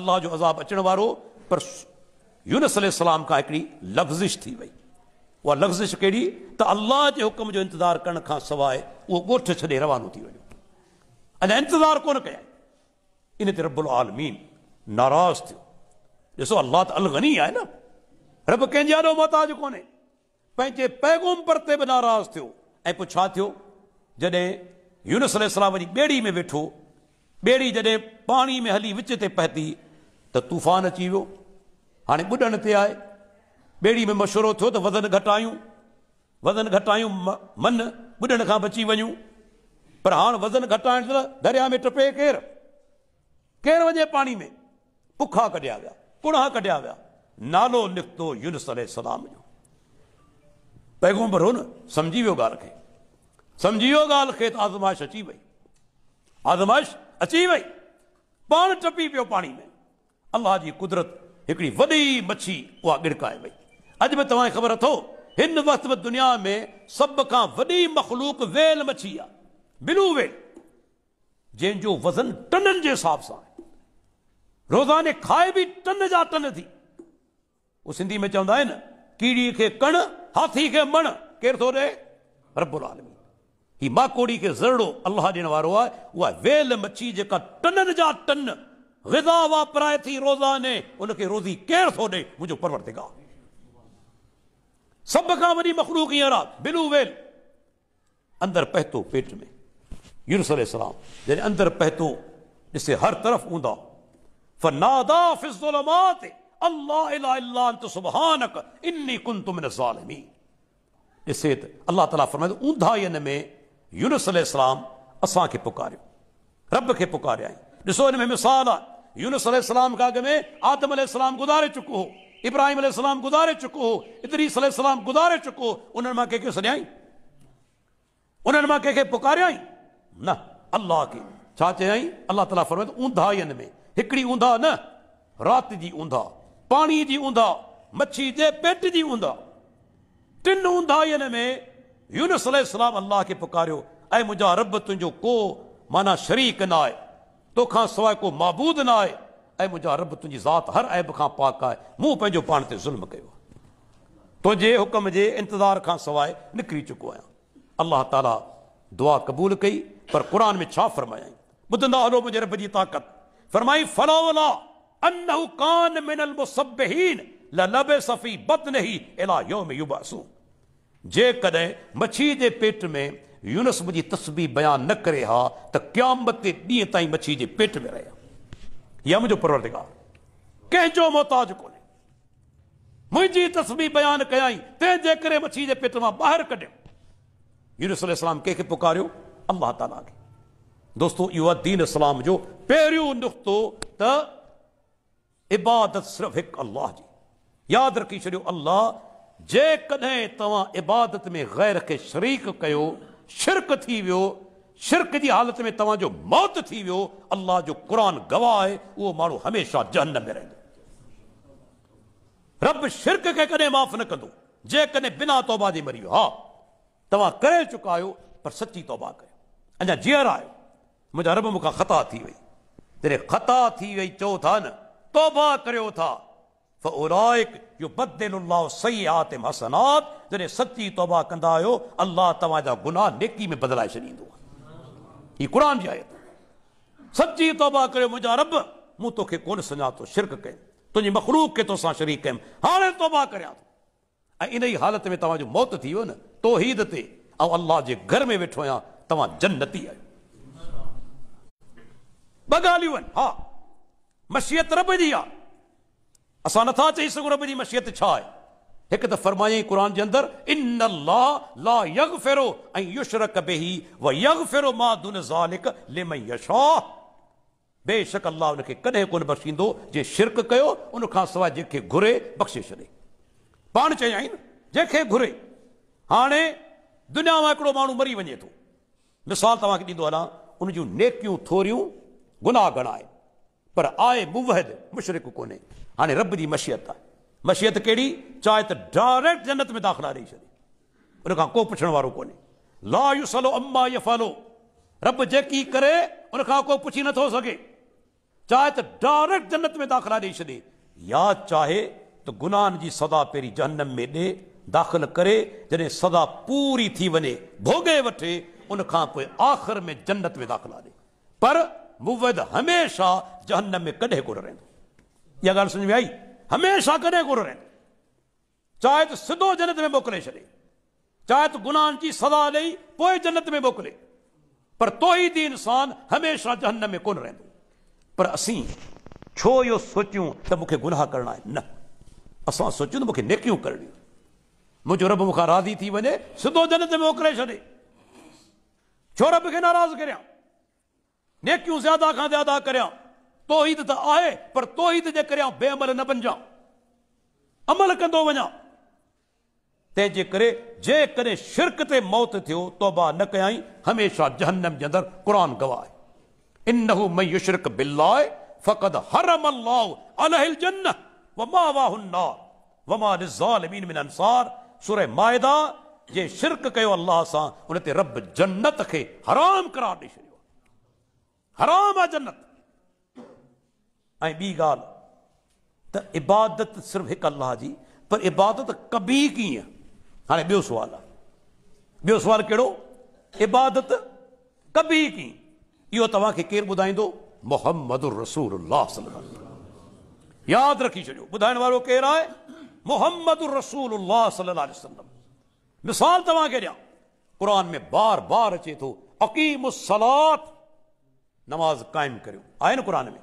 अलाह जो अज़ाब अचण वारो पर यूनस अलाम खां लफ़्ज़िश थी वही उहा लफ़्ज़िश कहिड़ी तो अल्लाह के हुक्म जो इंतज़ारु करण खां सवाइ उहो ॻोठ छॾे रवानो थी वञो અને ઇંતજાર કોન કયા ઇને તે રબુલ આલમીન નારાસ્ત જો જો અલ્લાહ અલ ગની આય ના રબ કે જાડો માતા જો કોને પેચે પેગમ પરતે નારાસ્ત થયો એ પૂછા થયો જડે યુનુસ અલસલામ વજી બેડી મે બેઠો બેડી જડે પાણી મે હલી وچતે પહેતી તો તુફાન ચીયો હાણે બડન પે આય બેડી મે મશરો થો તો વજન ઘટાયુ વજન ઘટાયુ મન બડન કા બચી વયો पर हाँ वज़न घटाइण दरिया में टपे केरु केरु वञे पाणी में पुखा कढिया विया कुणाह कढिया विया नालो निकितो यूनिस सलाम जो पैगुंबर हो न सम्झी वो गाल खे सम्झी वियो ॻाल्हि खे आज़माइश अची वही आज़माइश अची वही पान टपी पियो पानी में अल्लाह की कुदरत हिकिड़ी वॾी मच्छी उहा गिड़काए वई अॼु बि तव्हांखे ख़बर अथव वक़्त में दुनिया में सब का वही मखलूक वेल मच्छी आहे बिलूवे जंहिंजो वज़न टन के हिसाब से रोज़ाने खाए बि टन जा टन थी वो सिंधी में चवंदा आहिनि कीड़ी खे कण हाथी के मण केर तो ॾे रबुल आलमी ही माकोड़ी खे ज़रड़ो अलाह ॾियण वारो आहे वेल मच्छी जेका टननि जा टन ग़िज़ा वापराए थी रोज़ाने उनखे रोज़ी केरु थो ॾे मुंहिंजो परवरतिगा सभ खां वॾी मखलूक हींअर बिलू वेल अंदर पहतो पेट में یونس علیہ السلام یعنی يعني اندر پہتو جس سے ہر طرف اوندا فنادا فی الظلمات اللہ الہ الا انت سبحانک انی کنت من الظالمین جس سے اللہ تعالیٰ فرمائے اوندا ین میں یونس علیہ السلام اسان کے پکارے رب کے پکارے آئیں جسو ان میں مثال یونس علیہ السلام کا آگے میں آدم علیہ السلام گزارے چکو ہو ابراہیم علیہ السلام گزارے چکو ہو ادریس علیہ السلام گزارے چکو ہو انہوں نے ماں کے کے سنے آئیں انہوں نے کے پکارے آئیں न अलाह खे छा चयई अलाह ताला फरमाए ऊंधाइन में हिकिड़ी ऊंधा न रात की ऊंधा पानी की ऊंधा मच्छी जे पेट की ऊंधा टिन ऊंधाइन में यूनस अलाम अलाह खे पुकारियो ऐं मुंहिंजा रब तुंहिंजो को माना शरीक न आहे तोखां सवाइ को माबूद न आहे ऐं मुंहिंजा रब तुझी ज़ात हर ऐब खां पाक है मूं पंहिंजो पाण ते ज़ुल्म कयो आहे तुंहिंजे इंतज़ार खां सवाइ निकिरी चुको आहियां अलाह ताला दुआ कबूल कई पर कुरान में छा फरमाया मुझे रब ताकत फरमाई फलावला मछी के पेट में यूनस मुझी तस्बी बयान न करे हा तो क्यामत डी मछी के पेट में रहा या मुझे परवरदिगार कंहिंजो मोहताज को मुझी तस्बी बयान कयाई तंहिंजे करे मछी के पेट में बाहर कढियो यूनिसम के, के पुकारियो अल्लाह ताला के दोस्तों युवा दीन इस्लाम जो पेरियो नुक़्तो त इबादत सिर्फ एक अल्लाह जी याद रखी छो अल्लाह जे कदें तवा इबादत में ग़ैर के शरीक कयो शिरक थी वियो शिरक जी हालत में तवा जो मौत थी वियो अल्लाह जो कुरान गवाह है वो माण्हू हमेशा जहन्नम में रहंदो रब शिरक के कदें माफ़ न कंदो कदें बिना तौबा जे मरियो वियो तव्हां कर चुका आहियो पर सची तौबा कर अञा जीअर आहियो मुंहिंजा रब मुखा ख़ता थी वई जॾहिं ख़ता थी वई चओ था न तौबा करियो था सची तौबा कंदा आहियो अलाह तव्हांजा गुनाह नेकी में बदिलाए छॾींदो आहे जी आयत सची तौबा करियो मुंहिंजा रब मु तोखे कोन तो शिरक कयुमि तुंहिंजी मखलूक खे तोसां शरीक कयुमि हाणे तौबा करियां थो इन ई हालत में तव्हांजो मौत थी वियो न तोहीद ते ऐं अलाह जे घर में वेठो आहियां तव्हां जन्नती आहियो ॿ ॻाल्हियूं आहिनि मशियत रब की अस ना नथा चई सघूं रब जी मशियत छा आहे हिकु त फरमायईं क़ुर जे इन ला ला यग फेरो युशरक बेही व यग फेरो मां दुन ज़ालिक लेमई यशा बेशक अलाह हुनखे कॾहिं कोन बख़्शींदो जे शिरक कयो उनखां सवाइ जंहिंखे घुरे बख़्शे छे पाण चयां आहिनि जंहिंखे घुरे हाँ दुनिया में हिकिड़ो मरी वे तो मिसाल तव्हांखे ॾींदो हलां उन जूं नेकियूं गुनाह गणाए पर आहे मुवहद मुशरिक कोन्हे हाणे रब की मशियत है मशियत कड़ी चाहे तो डायरेक्ट जन्नत में दाख़िला ॾेई छॾे उन को पुछण वारो कोन्हे ला यू सलो अम्मा यफ़ालो रब जेकी करे उन को पुछी नथो सघे चाहे त डायरेक्ट जन्नत में दाख़िला ॾेई छॾे या चाहे तो गुनाह की सदा पेरी जहनम में दे दाख़िल करे जैसे सदा पूरी थी वने भोगे वठे उनखां पोइ आख़िर में जन्नत में दाख़िला ॾे पर मुवद हमेशा जहनम में कॾहिं को रहंदो इहा ॻाल्हि सम्झ में आई हमेशा कॾहिं कोन रहंदो चाहे त सिधो जन्नत में मोकिले छॾे चाहे त गुनाह जी सदा ॾेई पोइ जन्नत में मोकिले पर दी इंसान हमेशा जहन में कोन रहंदो पर असीं छो इहो सोचियूं त मूंखे गुनाह करणा आहिनि न असां सोचियूं त मूंखे नेकियूं करणियूं मुंहिंजो रब मूंखां राज़ी थी वञे सिधो जनत में मोकिले छॾे छो रब खे नाराज़ करियां नेकियूं ज़्यादा खां ज़्यादा करियां तोहीद त आहे पर तोहीद जे करियां बेअमल न बणजां अमल कंदो वञा तंहिंजे करे जेकॾहिं शिरक ते मौत थियो तौबा न कयाई हमेशह जहनम जे अंदरि क़ुर गवाह इनहू मयूशरक बिल्लाए फ़क़त हरम अलाह अलहिल जन्नत इबादत सिर्फ़ हिकु अलाह जी पर इबादत कबी कीअं हाणे कहिड़ो इबादत कबी तव्हांखे केरु ॿुधाईंदो मोहम्मद याद रखी छो ॿुधाइण वारो केरु आहे मोहम्मद रसूल सलाहु मिसाल तव्हांखे ॾियां क़ुर में बार बार अचे तो अकीम सलात नमाज़ कायम कर कुरान में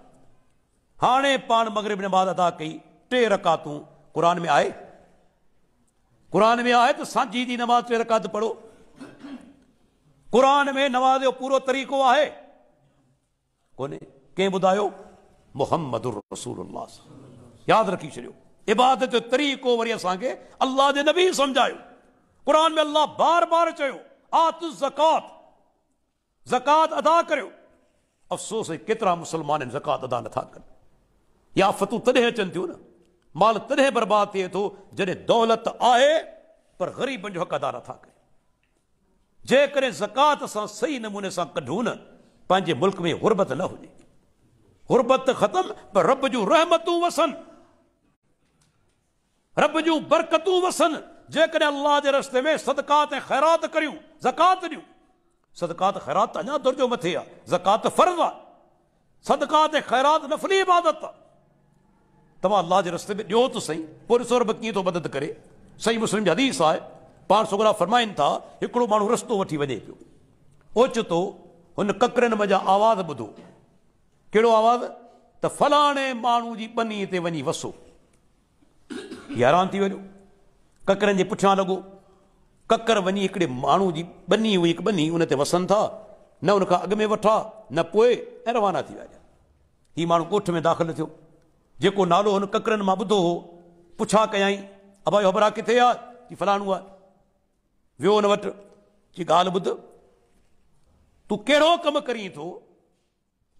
हाँ पान मगरब नमाज़ अदा कई टे रकातूं कुरान में आए कुरान में आए तो सांझी की नमाज़ टे रकात पढ़ो कुरान में नमाज़ जो पूरो तरीक़ो है कें कंहिं मोहम्मद रसूल याद रखी छो इबादत जो तरीक़ो वरी असांखे अल्लाह जे नबी सम्झायो कुरान में अल्लाह बार बार चयो आत ज़कात ज़कात अदा कर अफ़सोस है केतरा मुसलमान ज़कात अदा ना कर या आफ़तूं तॾहिं अचनि थियूं न माल तॾहिं बर्बाद थे तो जैसे दौलत आए पर गरीब जो हक़ अदा ना कर जेकॾहिं ज़कात असां सही नमूने से कढ़ू न पंहिंजे मुल्क में गुरबत न हुजे गुरबत पर रब जो रहमतू वसन रब जूं बरकतूं वसन जेकॾहिं अलाह जे रस्ते में सदकात ऐं ख़ैरात करियूं ज़कात ॾियूं सदकात ख़ैरात अञा दर्जो मथे आहे ज़कात फ़र्ज़ आहे सदकात ऐं ख़ैरात नफ़ली इबादत आहे तव्हां अलाह जे रस्ते में ॾियो त सही पोइ ॾिसो रब कीअं थो मदद करे सही मुस्लिम जी हदीस आहे पाण सोगरा फरमाइनि था हिकिड़ो माण्हू रस्तो वठी वञे पियो ओचितो हुन ककरनि मज़ा आवाज़ ॿुधो कहिड़ो आवाज़ु त फलाणे माण्हू जी ॿनी ते वञी वसो यारहं थी वञो ककरनि जे पुठियां लॻो ककर वञी हिकिड़े माण्हू जी ॿनी हुई हिकु ॿनी उन वसन वसनि था न उन खां में वठा न पोइ ऐं रवाना थी विया हीउ माण्हू ॻोठ में दाख़िल थियो जेको नालो हुन ककरनि मां हो पुछा कयाई अबा इहो ख़बर किथे आहे की फलाणो आहे वियो हुन वटि की ॻाल्हि ॿुध तूं कहिड़ो कमु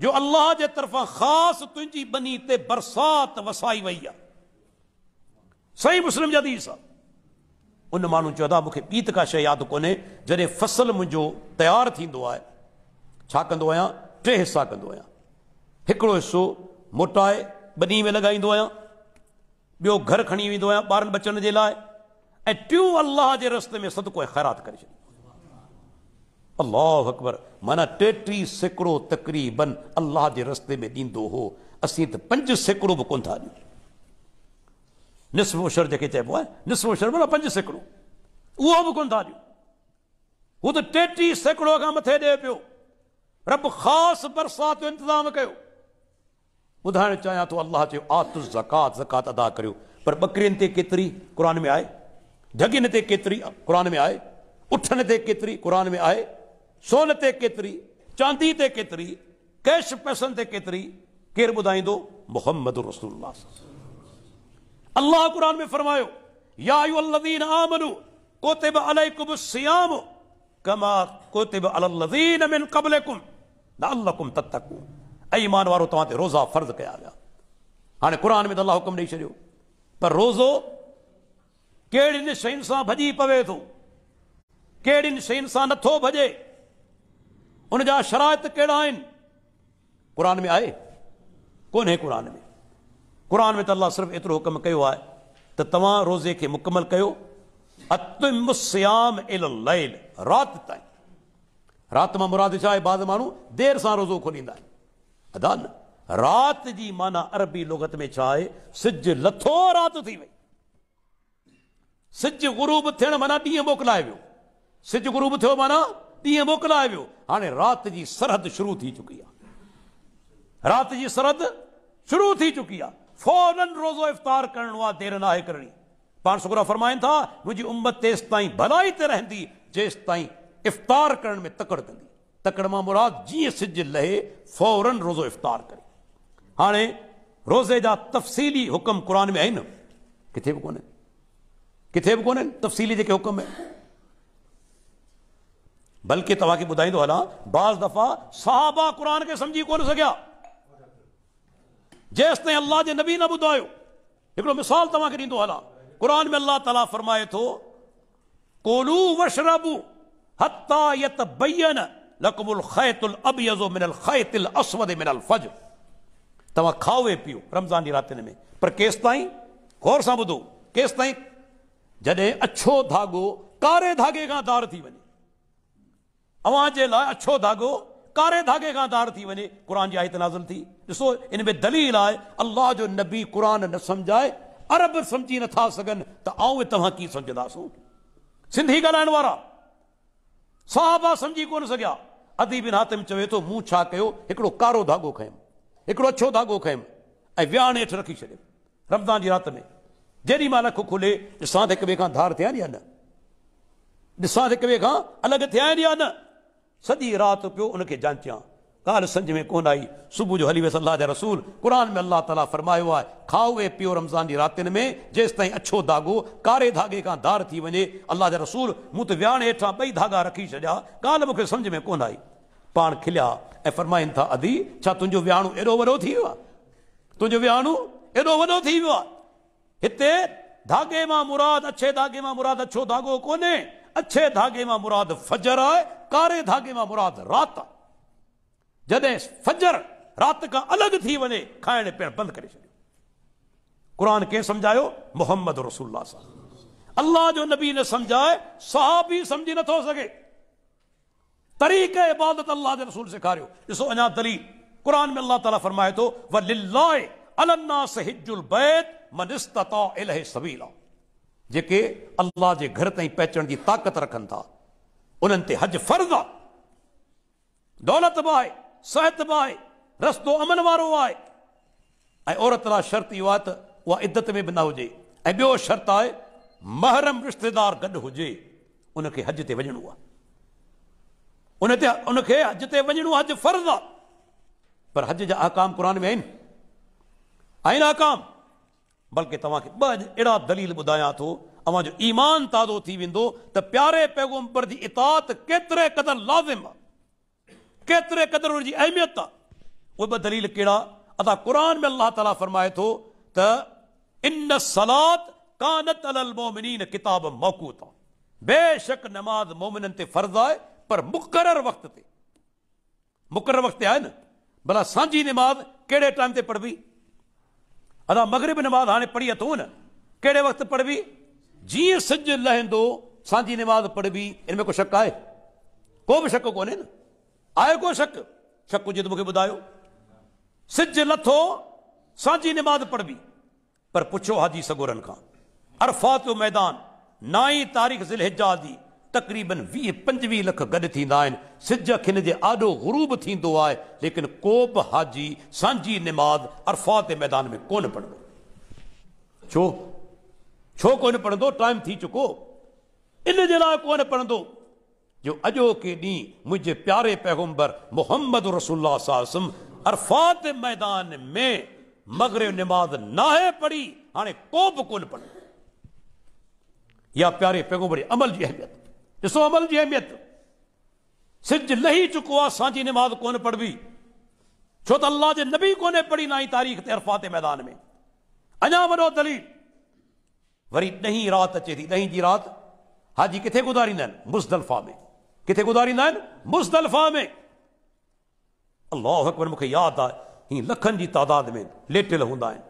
जो अल्लाह के तरफा खास तुझी बनी ते बरसाति वसाई वही आहे सही मुस्लिम जा दीस आहे उन माण्हू चवंदा मूंखे ॿी त का शइ यादि कोन्हे जॾहिं फ़सल मुंहिंजो तयारु थींदो आहे छा कंदो आहियां टे हिसा कंदो आहियां हिकिड़ो हिसो मोटाए ॿ में लॻाईंदो आहियां ॿियो घर खणी वेंदो आहियां ॿारनि बचनि जे लाइ ऐं टियों अलाह जे रस्ते में सदिको ख़ैरात करे छॾींदो अलाह अकबर माना टेटीह सैकिड़ो तक़रीबन अलाह जे रस्ते में ॾींदो हो असीं त पंज सैकिड़ो बि कोन था ॾियूं निस्फ़ मुशरजे खे चइबो आहे निस्फ़ मुशर माना पंज सैकड़ो उहो बि कोन था ॾियूं हू त टेटीह सैकड़ो मथे ॾिए पियो रब ख़ासि बरसाति इंतज़ाम कर ॿुधाइणु चाहियां थो तो अलाह चयो आतु ज़कात ज़कात अदा करियो पर ॿकरियुनि ते केतिरी में आए जॻियुनि ते केतिरी में आए उठन ते केतिरी में आए सोन ते चांदी ते कैश पैसनि ते केतिरी केरु मोहम्मद रसूल अल्लाह कुरान में फरमायो यादीन आमनु कोतब अलकुम सियाम कमा कोतब अलदीन मिन कबलकुम लकुम ततकू ईमान वारो तव्हां ते रोज़ा फ़र्ज़ कया विया हाणे क़ुर में त अलाह हुकुम ॾेई छॾियो पर रोज़ो कहिड़ियुनि शयुनि सां भॼी पवे थो कहिड़ियुनि शयुनि सां नथो भॼे उनजा शराइत कहिड़ा आहिनि क़ुर में आहे कोन्हे क़ुर में कुरान में त तो अलाह सिर्फ़ु एतिरो हुकम कयो आहे त तव्हां रोज़े खे मुकमल कयो अतुमस्याम राति ताईं राति मां मुराद छा आहे बाद माण्हू देरि सां रोज़ो खोलींदा अदा न राति जी माना अरबी लुगत में छा आहे सिज लथो राति थी वई सिज गुरूब थियण माना ॾींहुं मोकिलाए वियो सिज गुरूब थियो माना ॾींहुं मोकिलाए वियो हाणे राति जी सरहद शुरू थी चुकी आहे राति जी सरहद शुरू थी चुकी आहे फौरन रोज़ो इफ़्तार करणो आहे देरि नाहे करणी पाण सुगुरा फरमाइनि था मुंहिंजी उमत तेसि ताईं भलाई ते रहंदी जेसि ताईं इफ़्तार करण में तकड़ि कंदी तकड़ मां मुराद जीअं सिज लहे फौरन रोज़ो इफ़्तार करे हाणे रोज़े जा तफ़सीली हुकम क़ुर में आहिनि किथे बि कोन्हे किथे बि कोन्हे तफ़सीली जेके हुकम आहिनि बल्कि तव्हांखे ॿुधाईंदो हलां बाज़ दफ़ा साहबा क़ुर खे सम्झी कोन सघिया जेसताईं अलाह जे नबी न ॿुधायो मिसाल तव्हांखे ॾींदो हलां क़ुर में अलाह ताला फरमाए थो कोलू वशरबू हता यत लकबुल ख़ैतुल अबियज़ो मिनल ख़ैतिल असवद मिनल फज तव्हां खाओ ऐं पीओ रमज़ान जी रातिनि में पर केसि ताईं गौर सां ॿुधो केसि ताईं जॾहिं अछो धाॻो कारे धाॻे खां धार थी वञे अव्हां अछो धाॻो कारे धागे का तार थी वञे क़ुर जी आयत नाज़िल थी ॾिसो इन में दलील आहे अलाह जो नबी कुरान न सम्झाए अरब सम्झी नथा सघनि त आऊं तव्हां कीअं सम्झंदासूं सिंधी ॻाल्हाइण वारा साहबा सम्झी कोन सघिया अदी हातिम चवे थो मूं छा कयो हिकिड़ो कारो धागो खयमि हिकिड़ो अछो धागो खयमि ऐं वियाणे हेठि रखी छॾियमि रमज़ान जी राति में जेॾी महिल अखो खुले ॾिसां त हिक ॿिए खां धार थिया आहिनि या न ॾिसां त हिक ॿिए खां अलॻि थिया आहिनि या न सॼी रात पो उनखे जांचियां ॻाल्हि सम्झ में कोन आई सुबुह जो हली वियसि अल्लाह जा रसूल क़ुर में अल्लाह तला फरमायो है खाओ ऐं पीओ रमज़ान की रातिनि में जेसि ताईं अछो धागो कारे धागे का धार थी वञे अलाह जा रसूल मूं त वियाणे हेठां ॿई रखी छॾिया ॻाल्हि मूंखे सम्झ में कोन आई पाण खिलिया ऐं फरमाइनि था अदी छा तुंहिंजो वियाणो एॾो वॾो थी वियो आहे तुंहिंजो वियाणो एॾो वॾो मुराद अछे धागे में मुराद अच्छो धागो को अछे धागे मां मुराद फजर आहे कारे धागे मां मुराद राति आहे फजर राति खां अलॻि थी वञे खाइण पीअण बंदि करे छॾियो क़ुर खे सम्झायो मोहम्मद रसूल अलाह जो नबी न सम्झाए साहब ई सम्झी नथो सघे तरीक़ इबादत अलाह रसूल सेखारियो ॾिसो अञा दलील क़ुर में अलाह ताला फरमाए थो वलिल्लाए अलन्ना सहिजुल बैत मनिस्ता सबीला जेके अलाह जे घर ताईं पहुचण जी ताक़त रखनि था उन्हनि ते हज फर्ज़ आहे दौलत बि आहे सिहत बि आहे रस्तो अमन वारो आहे ऐं औरत लाइ शर्त इहो आहे त उहा इदत में बि न हुजे ऐं ॿियो शर्त आहे महरम रिश्तेदार गॾु हुजे उनखे हज ते वञिणो आहे उन ते उनखे हज ते वञिणो आहे हज फर्ज़ आहे पर हज जा अहकाम क़ुर में आहिनि आहिनि अहकाम बल्कि तव्हांखे ॿ अहिड़ा दलील ॿुधायां थो अवां जो ईमान ताज़ो थी वेंदो त प्यारे पैगुंबर जी इताद केतिरे क़दुरु लाज़िम आहे केतिरे क़दुरु हुनजी अहमियत आहे उहे ॿ दलील कहिड़ा असां क़ुर में अलाह ताला फरमाए थो त इन सलात कानत अल मोमिनीन किताब मौकूत आहे बेशक नमाज़ मोमिननि ते फ़र्ज़ु आहे पर मुक़रर वक़्त ते मुक़रर वक़्त ते आहे न भला सांझी नमाज़ कहिड़े टाइम ते पढ़बी अदा मगरबी निमाज़ हाणे पढ़ी अथऊं न कहिड़े वक़्तु पढ़बी जीअं सिज लहंदो सांझी निमाज़ पढ़बी इन में को शक आहे को बि शक कोन्हे न आहे को शक शक हुजे त मूंखे ॿुधायो सिज लथो सांझी निमाज़ पढ़बी पर पुछो हाजी सगोरनि खां अरफात जो मैदान नाई तारीख़ अर्फ़ाती जी तक़रीबन वी पंजवीह लख गॾु सिज खिन के आॾो ग़ुरूब थींदो लेकिन को भी हाजी सांझी निमाद अरफा के मैदान में को पढ़ो छो छो को पढ़ो टाइम थी चुको इन को लाइ कोन पढ़ंदो जो अॼोके ॾींहुं प्यारे पैगुम्बर मोहम्मद रसुल्ला अरफ़ात मैदान में मगर निमाज़ ना पढ़ी हाँ को बि या प्यारे पैगुम्बर अमल की अहमियत ॾिसो अमल जी अहमियत सिज लही चुको आहे असांजी निमाज़ कोन पढ़बी छो त अलाह जे नबी कोन्हे पढ़ी नाई तारीख़ ते अरफा ते मैदान में अञा वॾो दलील वरी ॾहीं राति अचे थी ॾहीं जी राति हाजी किथे गुज़ारींदा आहिनि मुज़दलफ़ा में किथे गुज़ारींदा आहिनि मुज़दलफ़ा में अलाह अकबर मूंखे यादि आहे हीअं लखनि जी तादाद में लेटियल हूंदा आहिनि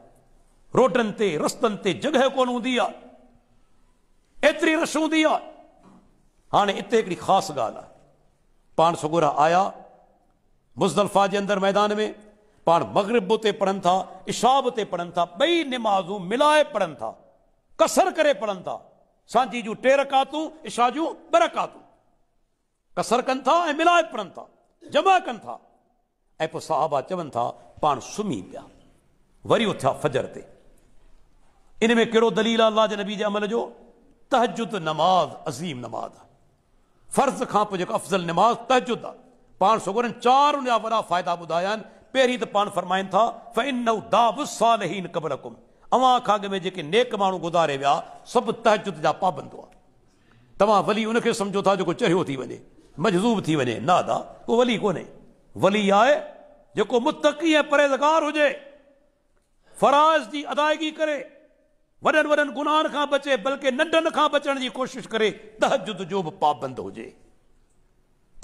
रोडनि ते रस्तनि ते जॻहि कोन हूंदी आहे एतिरी रश हूंदी आहे हाँ इतने खास गाल ॻाल्हि आहे सगोरा आया मुज़दलफ़ा के अंदर मैदान में पा मगरब ते पढ़न था इशाब ते पढ़न था बई नमाजू मिलाए पढ़न था कसर कर पढ़न था सांझी जो टे रकातूं इशा जो ॿ कसर कन था मिलाए पढ़न था जमा कन था साहबा चवन था पा सुम्मी पा वरी उथ फजर से इनमें कड़ो दलील अल्लाह के नबी के अमल जो तहजुद नमाज़ अज़ीम नमाज़ है फर्ज़ खां पोइ अफ़ज़ल नमाज़ तहजुद आहे पाण चार उनजा वॾा फ़ाइदा ॿुधाया आहिनि पहिरीं त पाण फरमाइनि था फ़इन सालहीन कबरकुम अवां खां में जेके नेक माण्हू गुज़ारे वह सभु तहजुद जा पाबंदो आहे तव्हां वली उनखे सम्झो था जेको चढ़ियो थी वञे मजज़ूब थी वञे ना दा वली कोन्हे वली आहे जेको मुतकी परहेज़गार हुजे फराज़ जी अदायगी करे वॾनि वॾनि गुनाहनि खां बचे बल्कि नंढनि खां बचण जी कोशिशि करे तहजुद जो बि पाबंद हुजे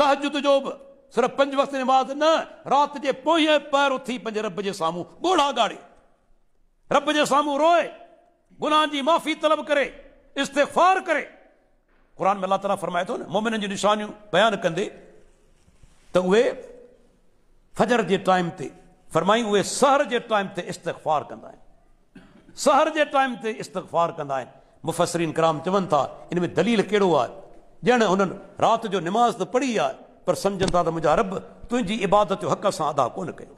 तहजुद जो बि सिर्फ़ु पंज वक़्त निमाज़ न राति जे पोएं पैर उथी पंहिंजे रब जे साम्हूं ॻोढ़ा ॻाड़े रब जे साम्हूं रोए गुनाह जी माफ़ी तलब करे इस्तेफार करे क़ुर में अलाह ताला फरमाए थो न मोमिननि जूं निशानियूं बयानु कंदे त उहे फजर जे टाइम ते फरमाई उहे सहर जे टाइम ते इस्तेफार कंदा आहिनि सहर के टाइम से इस्तफार कंदा मुफ़सरीन कराम चवन था इन दलील कहिड़ो आहे ॼण हुननि राति जो नमाज़ तो पढ़ी आहे पर सम्झनि था त मुंहिंजा रब तुंहिंजी इबादत जो हक़ सां अदा को कयो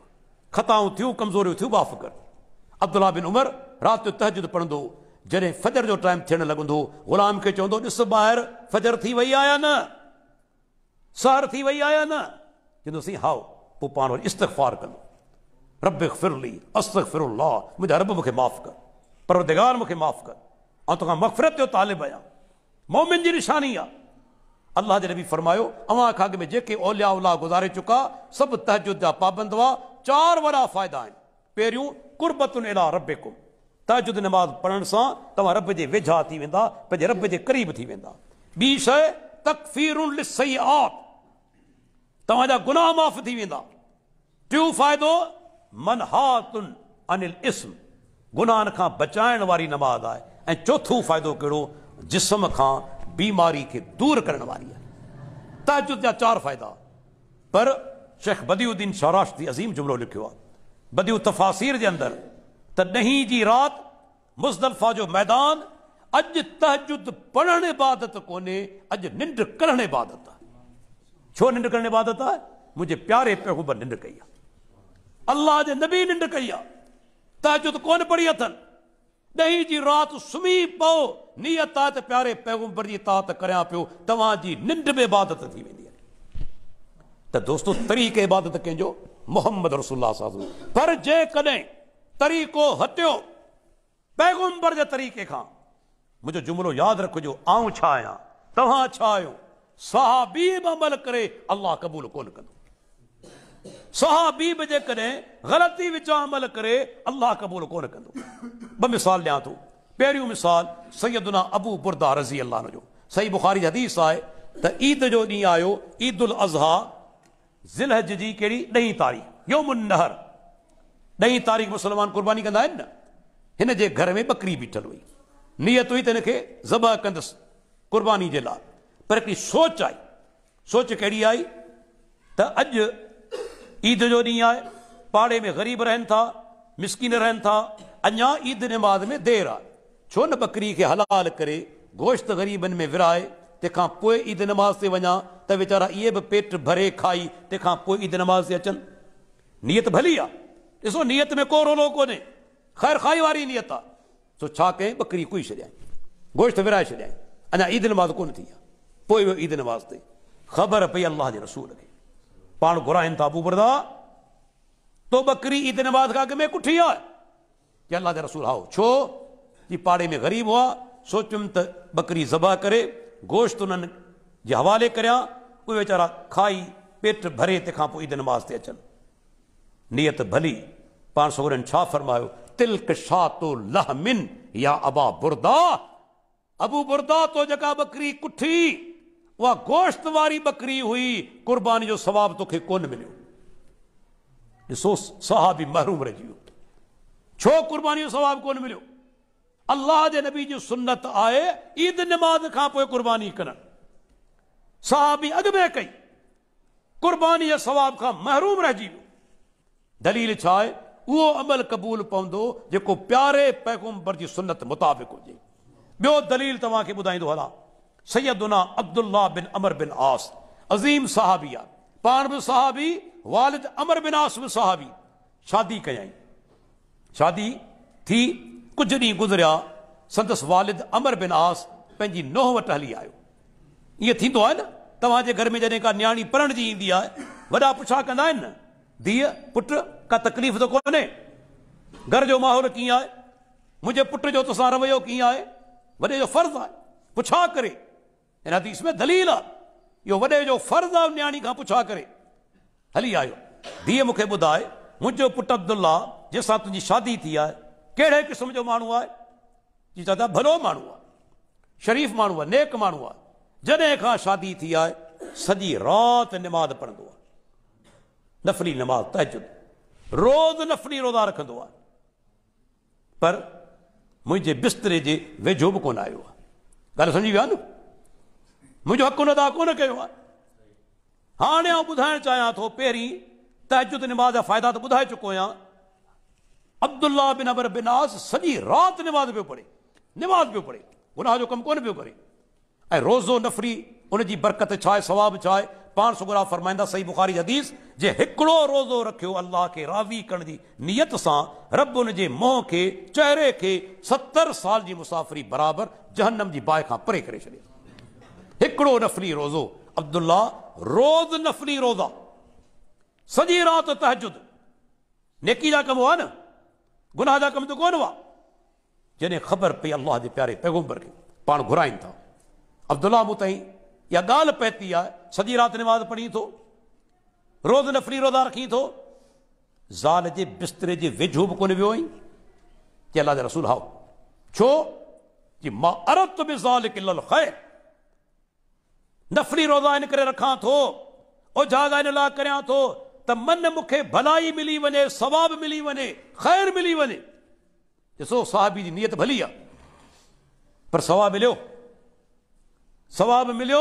ख़ताऊं कमजोर थी माफ़ कर अब्दुला बिन उमर राति जो तहज पढ़ंदो जॾहिं फजर जो टाइम थियणु लॻंदो ग़ुलाम के चवंदो ॾिस ॿाहिरि फजर थी वई आहे न सहर थी वई आहे या न चवंदो साईं हाओ पोइ पाण वरी इस्तफार कंदो रब फिरली अस्तफ़िर मुंहिंजा रब मूंखे माफ़ु कर परवरदिगार मुख्य माफ़ कर और तो मफ़फ़रत जो तालिब आया मोमिन की निशानी आ अल्लाह जे नबी फरमायो अवां खां अॻु में जेके ओलिया उला गुज़ारे चुका सभु तहजुद जा पाबंद हुआ चार वॾा फ़ाइदा आहिनि पहिरियों कुर्बतुनि अला रब कुम तहजुद नमाज़ पढ़ण सां तव्हां रब जे वेझा थी वेंदा पंहिंजे रब जे क़रीब थी वेंदा ॿी शइ तकफ़ीरुनि सही आत तव्हांजा गुनाह माफ़ थी वेंदा टियों फ़ाइदो मनहातुन अनिल इस्म गुनाहन का बचाने वाली नमाज़ आए चौथों चोथों कड़ो जिसम का बीमारी के दूर करने वाली है तहजुद जहाँ चार फायदा पर शेख बदिउद्दीन की अज़ीम जुमलो लिखो आहे तफासिर तफ़ासीर अंदर अंदरि त ॾहीं जी रात मुज़दलफ़ा जो मैदान अज तहजुद पढ़ने इबादत को अज निंड कर इबादत छो निंड इबादत है मुझे प्यारे पैगुबर निंड कई अल्लाह के नबी निंड कई आ तहजद कोन पढ़ी अथन ॾहीं जी राति सुम्ही पओ नीयत आहे प्यारे पैगुंबर जी तात करियां पियो तव्हांजी में इबादत थी वेंदी आहे त दोस्तो इबादत कंहिंजो मोहम्मद रसुल्ला पर जेकॾहिं तरीक़ो हटियो पैगुंबर जे तरीक़े खां मुंहिंजो जुमिलो यादि रखिजो आउं छा आहियां छा आहियो साहबी अमल करे अलाह क़बूल कोन सहाॿीब जेकॾहिं ग़लती विच अमल करे अलाह क़बूल कोन कंदो ॿ मिसाल ॾियां थो पहिरियों मिसाल सयदना अबू बुरदा रज़ी صحیح जो साईं बुखारीस आहे त ईद जो ॾींहुं आयो ईद जी कहिड़ी ॾहीं तारीख़ تاریخ नहर ॾहीं तारीख़ मुस्लमान क़ुर्बानी कंदा आहिनि न हिन जे घर में میں बीठल हुई नियत हुई त हिन ज़ब کندس क़ुर्बानी जे लाइ पर हिकिड़ी सोच आई सोच कहिड़ी आई त अॼु ईद जो ॾींहुं आहे पाड़े में ग़रीब रहन था मिसकिन रहन था अञा ईद नमाज़ में देर आहे छो न बकरी के हलाल करे गोश्त ग़रीबनि में विराए तंहिंखां पोइ ईद नमाज़ से वहाँ तो वीचारा ये भी पेट भरे खाई तंहिंखां पोइ ईद नमाज़ से अचन नीयत भली आसो नीयत में को रोलो को ख़ैर खाई वारी नीयत आहे सो छा बकरी कुई छॾियईं गोश्त विराए छद अना ईद नमाज़ को ईद नमाज़ ते ख़बर पई अलाह जे रसूल खे पान पाण इन था पर तो बकरी इतने बात कहा कि मैं कुठी आ कि अल्लाह के रसूल आओ छो कि पाड़े में ग़रीब हुआ सोचुमि तो बकरी ज़बा करे गोश्त उन्होंने जो हवाले करियां उहे वीचारा खाई पेट भरे तेखा पो ईद नमाज़ ते अचन नियत भली पान सोरन छा फरमायो तिलक शा तो लहमिन या अबा बुरदा अबू बुरदा तो जेका बकरी कुठी वह गोश्त वारी बकरी हुई कुर्बानी जो सवाब तोखे कोन मिलो ॾिसो सहाबी महरूम रहिजी वियो छो कुर्बानी जो सवाबु कोन मिलियो अलाह जे नबी जी सुन्नत आए ईद नमाज़ खां पोइ कुर्बानी करणु सहाबी अग में कई कुर्बानी या सवाब खां महरूम रह वियो दलील छाए वो अमल क़बूल पवंदो जेको प्यारे पैगुम्बर जी सुन्नत मुताबिक़ हुजे ॿियो दलील तव्हांखे ॿुधाईंदो हला سیدنا عبداللہ بن عمر بن آس عظیم صحابیہ پان بن صحابی والد عمر بن آس بن صحابی شادی کیائیں شادی تھی کچھ نہیں گزریا سندس والد عمر بن آس پینجی نوہ وٹ رہ لی آئے یہ تھی تو آئے نا تمہاں جے گھر میں جانے کا نیانی پرن جی دیا ہے وڈا پچھا کہنا ہے نا دیا پٹر کا تکلیف تو کونے گھر جو ماہو رکھی آئے مجھے پٹر جو تسان رویو کی آئے وڈے جو فرض آئے پچھا کرے हिन हदीस में दलील आहे इहो वॾे जो फ़र्ज़ु आहे नियाणी खां पुछा करे हली आयो धीअ मूंखे ॿुधाए मुंहिंजो पुटु अब्दुला जंहिंसां तुंहिंजी शादी थी आहे कहिड़े क़िस्म जो माण्हू आहे जी चवंदा भलो माण्हू आहे शरीफ़ माण्हू आहे नेक माण्हू आहे जॾहिं खां शादी थी आहे सॼी राति निमाज़ पढ़ंदो आहे नफ़री निमाज़ तहिजंदो रोज़ नफ़री रोज़ा रखंदो आहे पर मुंहिंजे बिस्तरे जे वेझो बि कोन आयो आहे ॻाल्हि सम्झी विया आहे न मुझे हक़ अदा को हाँ आहे हाणे तो पेरी चाहियां थो पहिरीं तहजुद निमाज़ जा फ़ाइदा त ॿुधाए चुको आहियां अब्दुल्ला बिन अबर बिनास सॼी राति निमाज़ पियो पढ़े निमाज़ पियो पढ़े गुनाह जो कमु कोन पियो करे रोज़ो नफ़री उनजी बरकत छाए आहे छाए पान आहे पाण सुगुरा फरमाईंदा सही बुखारी हदीस जे हिकिड़ो रोज़ो रखियो अल्लाह के रावी करण जी नियत सां रब उन जे के चेहरे के सत्तर साल की मुसाफ़िरी बराबर जहनम की बाहि का परे करे छॾियो हिकिड़ो नफ़री रोज़ो अब्दुल रोज़ नफ़री रोज़ा सॼी राति तहजुद नेकी जा कम हुआ न गुनाह जा कम त कोन हुआ जॾहिं ख़बर पई अलाह जे प्यारे पैगुंबर खे पाण घुराइनि था अब्दुला मूं ताईं इहा ॻाल्हि पए आहे सॼी राति निमाज़ पढ़ी थो रोज़ नफ़री रोज़ा रखी थो ज़ाल जे बिस्तरे जे वेझो बि कोन वियो आई जा रसूल अला छो मां अरत बि ज़ाल किल ख़ैर नफरी रोज़ा इन करे रखां थो ओ जागा इन लाइ करियां थो मन मूंखे भलाई मिली वञे सवाबु मिली वञे ख़ैर मिली वञे ॾिसो साहिबी जी नीयत भली आहे पर सवाबु मिलियो सवाबु मिलियो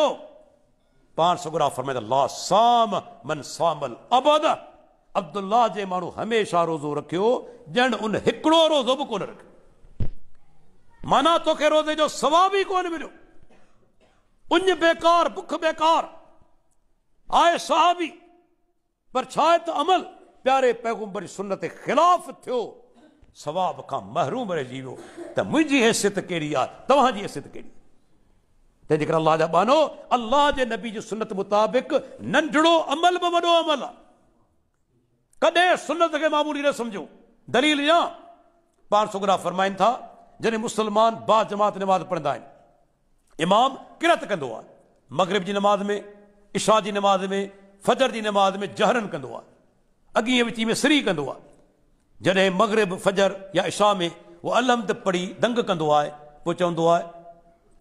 पाण सगुरा फरमाए ला साम मन सामल अबद अब्दुल्ला जे माण्हू हमेशह रोज़ो रखियो ॼण उन रोज़ो भी को रखियो माना तोखे रोज़े जो सवाबु ई कोन मिलियो उंज बेकार बुख बेकार आए साहबी बरछायत तो अमल प्यारे पैगुंबर सुनत ख़िलाफ़ थियो सवाब खां महरूम रहिजी वियो त हैसियत कहिड़ी आहे तव्हांजी हैसियत कहिड़ी तंहिंजे करे अलाह बानो अलाह जे नबी की सुनत मुताबिक़ नंढड़ो अमल बि वॾो अमल आहे कॾहिं सुनत के मामूली न समझो दलील ॾियां पाण सुगरा फरमाइनि था जैसे मुसलमान बा जमात नमाज़ पढ़ा इमाम किरत कंदो आहे मगरिब नमाज़ में इशा की नमाज़ में फजर की नमाज़ में जहरन कंदो आहे अॻीअ में सिरी कह आहे मगरब फजर या इशा में उहो अलहमद पढ़ी दंग कंदो आहे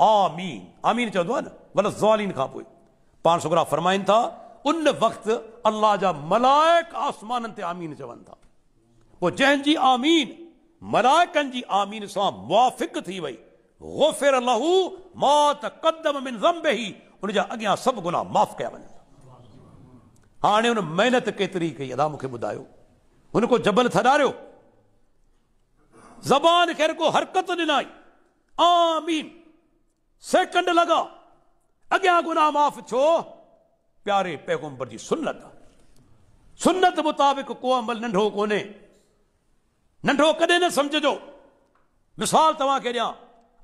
आमीन आमीन चवंदो आहे न भला मतलब ज़ालीन खां पोइ पाण छोकिरा था उन वक्त अल्लाह जा मलाइक आसमान ते आमीन चवन था पोइ आमीन मलाइकनि की आमीन से मुआफ़िक़ थी वई गोफिर लहू मौत कदम मिन ज़म्बे ही उन जा अॻियां सभु गुनाह माफ़ कया वञनि हाणे हुन महिनत केतिरी कई अदा मूंखे ॿुधायो हुन को जबल थॾारियो ज़बान खे को हरकत ॾिनाई आमीन सेकंड लॻा अॻियां गुनाह माफ़ छो प्यारे पैगुंबर जी सुनत आहे सुनत मुताबिक़ को अमल नंढो कोन्हे नंढो कॾहिं न सम्झजो मिसाल तव्हांखे ॾियां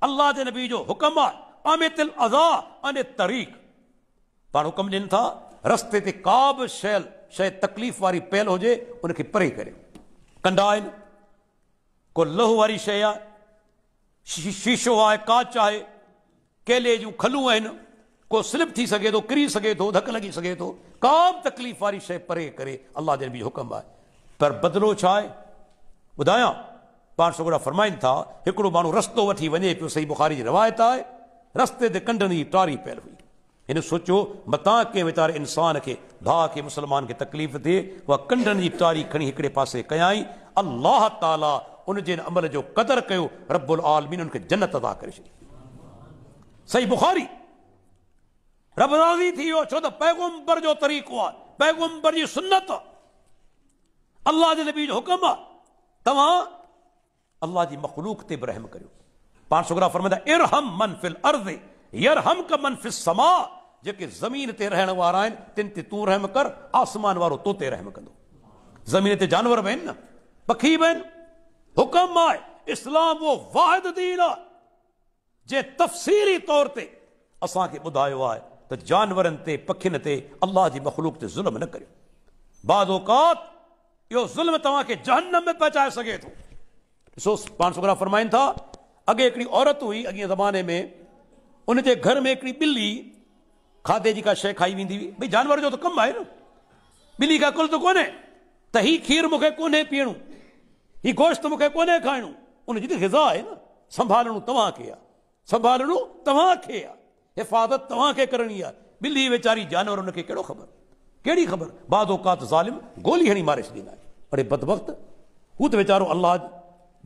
अल्लाह के नबी जो हुक्म आहे अमितिल अज़ा अने तरीक़ पाण हुकम ॾियनि था रस्ते ते का बि शयल शइ तकलीफ़ वारी पयल हुजे उनखे परे करियो कंदा आहिनि को लहू वाली शइ शी, शीशो आहे कांच आहे केले जूं खलूं आहिनि को स्लिप थी सघे थो किरी सघे थो धक लगी सघे थो का भी तकलीफ़ वारी शइ परे करे अलाह जे नबी जो हुकम आहे पर बदलो छा आहे पाण सगोड़ा फरमाइनि था हिकिड़ो माण्हू रस्तो वठी वञे पियो सही बुखारी जी रिवायत आहे रस्ते ते कंडनि जी टारी पियल हुई इन सोचो मतां कंहिं वीचारे इंसान के भा के मुसलमान के तकलीफ़ थिए उहा कंडनि जी टारी खणी हिकिड़े पासे कयाई अल्लाह ताला उन जे अमल जो कदर कयो रबुल आलमीन उनके जन्नत अदा करे सही बुखारी रब राज़ी थी छो त पैगुम्बर जो तरीक़ो आहे पैगुम्बर जी सुनत आहे जे नबी जो हुकुम आहे तव्हां अल्लाह की मखलूक ते रहम करो पांच सौ गुना फरमाइंदा इरहम मन फिल अर्ज़ हम का मन फिल समा जो ज़मीन ते रहने वारा आहिनि तिन ते तू रहम कर आसमान वारो तो ते रहम कर ज़मीन ते जानवर बि ना पखी बि हुक्म आए इस्लाम वो वाहिद दीन आ जे तफ़सीली तौर ते असा के बुधायो आए तो जानवर ते पखिन ते अल्लाह की मखलूक ते ज़ुल्म न करो बाद औकात यो ज़ुल्म तवा के जहन्नम में पहुंचा सके तो ॾिसो पाण छोकिरा फरमाइनि था अॻे हिकिड़ी औरत हुई अॻे ज़माने में उनजे घर में हिकिड़ी ॿिली खाधे जी का शइ खाई वेंदी हुई भई जानवर जो त तो कमु आहे न ॿिली का कुल त तो कोन्हे त हीउ खीरु मूंखे कोन्हे पीअणो हीउ गोश्त मूंखे कोन्हे खाइणो उनजी त ग़िज़ा आहे न संभालणो तव्हांखे आहे संभालणो तव्हांखे आहे हिफ़ाज़त तव्हांखे करणी आहे ॿिली वेचारी जानवर हुनखे कहिड़ो ख़बर कहिड़ी ख़बर बाद औकात ज़ालिम गोली हणी मारे छॾींदा आहिनि अड़े बदबख़्त हू त वीचारो अलाह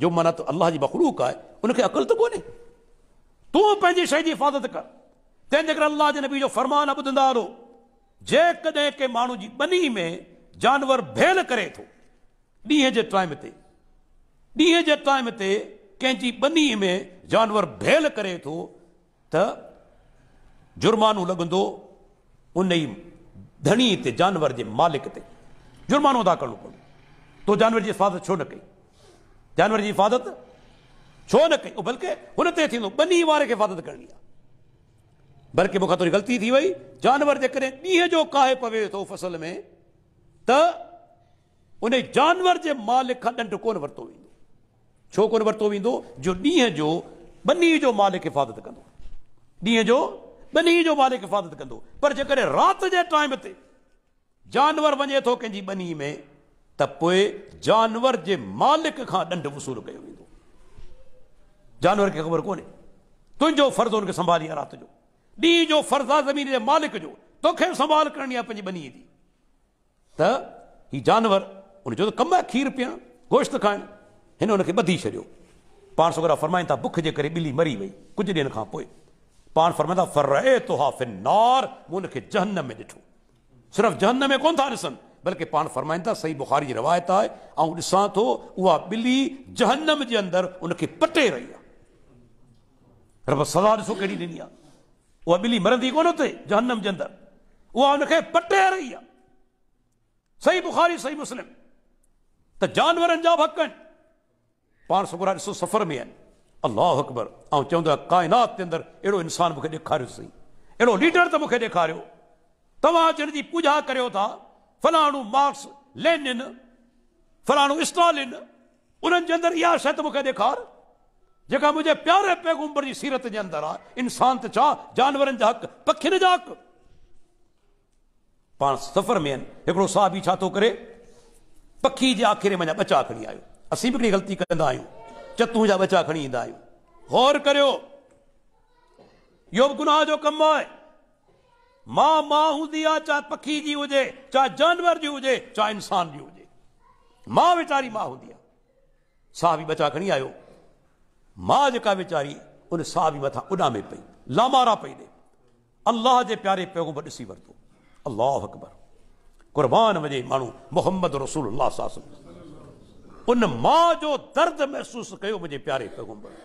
जो माना तो अलाह जी मखलूक आहे उनखे अक़ुल त तो कोन्हे तूं पंहिंजी शइ जी हिफ़ाज़त कर तंहिंजे करे अलाह जे नबी जो फरमान ॿुधंदा हलो जेकॾहिं के माण्हू जी ॿनी में जानवर भेल करे तो ॾींहं जे टाइम ते ॾींहं जे टाइम से कंहिंजी ॿनी में जानवर भेल करे तो जुर्मानो लग उन धनी जानवर के मालिक ते जुर्मानो अदा करिणो पवंदो तो जानवर की हिफ़ाज़त छो न कई जानवर की हिफ़ाज़त छो न कई बल्कि हुन ते थींदो वारे खे हिफ़ाज़त करनी है बल्कि मुखा थोड़ी ग़लती थी वही जानवर जेकॾहिं जो काहे पवे तो फसल में त उन जानवर के मालिक का ॾंढ को वरतो वो छो को वरतो वो जो ॾींहं जो बनी जो मालिक हिफ़ाज़त कंदो ॾींहं जो बनी जो मालिक हिफ़ाज़त कंदो पर जेकॾहिं राति जे टाइम से जानवर वजे तो कंहिंजी बनी में त जानवर जे मालिक का ॾंढ वसूल कयो जानवर खे ख़बर को तुंहिंजो फर्ज़ु हुनखे संभाली आहे राति जो ॾींहं जो फर्ज़ु आहे ज़मीन जे मालिक जो तोखे संभाल करणी आहे पंहिंजी ॿनीअ जी त हीउ जानवर हुनजो त कमु आहे खीर पीअणु गोश्त खाइणु हिन हुनखे ॿधी छॾियो पाण सौ फरमाइनि था बुख जे करे मरी वही कुछ ॾींहनि खां पोइ पाण फरमाईंदा फर तोहा फिनार मूं हुनखे जहन में ॾिठो सिर्फ़ु जहन में कोन था बल्कि पाण फरमाईंदा सही बुखारी जी रिवायत आहे ऐं ॾिसां थो उहा ॿिली जहनम जे अंदरि उनखे पटे रही आहे रब सज़ा ॾिसो कहिड़ी ॾिनी आहे उहा मरंदी को जहन्नम के अंदर अंदरि उहा पटे रही सही बुखारी सही मुस्लिम त जानवर जा हक़ आहिनि सुगुरा ॾिसो सफ़र में अल्लाह अकबर और चवंदो कायनात के अंदर अड़ो इंसान इंसानु मूंखे ॾेखारियो सही अहिड़ो लीडर त मूंखे ॾेखारियो तव्हां जन जी पूॼा था फलाणू मार्क्स लेनिन फलाणू इस्टालिन उन्हनि जे अंदरि इहा शइ त प्यारे पैगुम्बर की सीरत के अंदर आहे इंसान त छा जानवरनि जा हक़ पखियुनि जा हक़ पाण सफ़र में आहिनि हिकिड़ो साहब ई छा थो करे पखी जे आखिर में बचा खड़ी आयो असीं भी ग़लती कंदा आहियूं जहा बचा ॿचा खणी ईंदा गौर करियो इहो गुनाह जो कम आहे मां मां हूंदी आहे चाहे पखी जी हुजे चाहे जानवर जी हुजे चाहे इंसान जी हुजे मां वीचारी मां हूंदी आहे साह बचा खणी आयो मां जेका वेचारी उन साह बि मथां उॾामे पई लामारा पई ॾे अलाह जे प्यारे पैगुंबर ॾिसी वरितो अल्लाह अकबर क़ुर्बान वञे मू मोहम्मद रसूल उन माँ जो दर्द महसूस कयो मुंहिंजे प्यारे पैगुंबर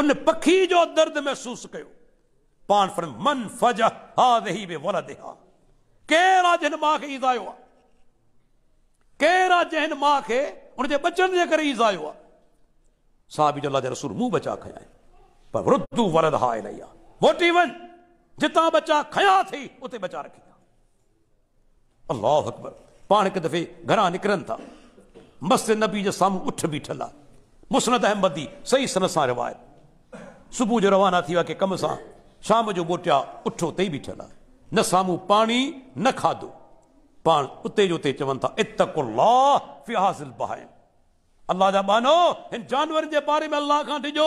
उन पखी जो दर्द महसूस किया पान फर मन फज हा वही बे वल देहा कहिड़ा जिन माउ खे ईज़ायो आहे कहिड़ा जंहिं माउ खे हुनजे बचनि जे करे ईज़ायो आहे साहिब अलाह जा रसूल मूं बचा खयां पर वृद्धू वरद हा इलाही आहे मोटी वञ जितां बचा खयां थी उते बचा रखी अलाह अकबर पाण हिकु दफ़े घरां निकिरनि था मस्जिद नबी जे साम्हूं उठ बीठल आहे मुसनत अहमदी सही सन सां रिवायत सुबुह जो रवाना थी विया कंहिं कम सां शाम जो मोटिया उठो अथई बीठल आहे न साम्हूं पाणी न खाधो पाण उते जो उते चवनि था इताज़ अलाह जा बानो हिन जानवरनि जे बारे में अलाह खां ॾिजो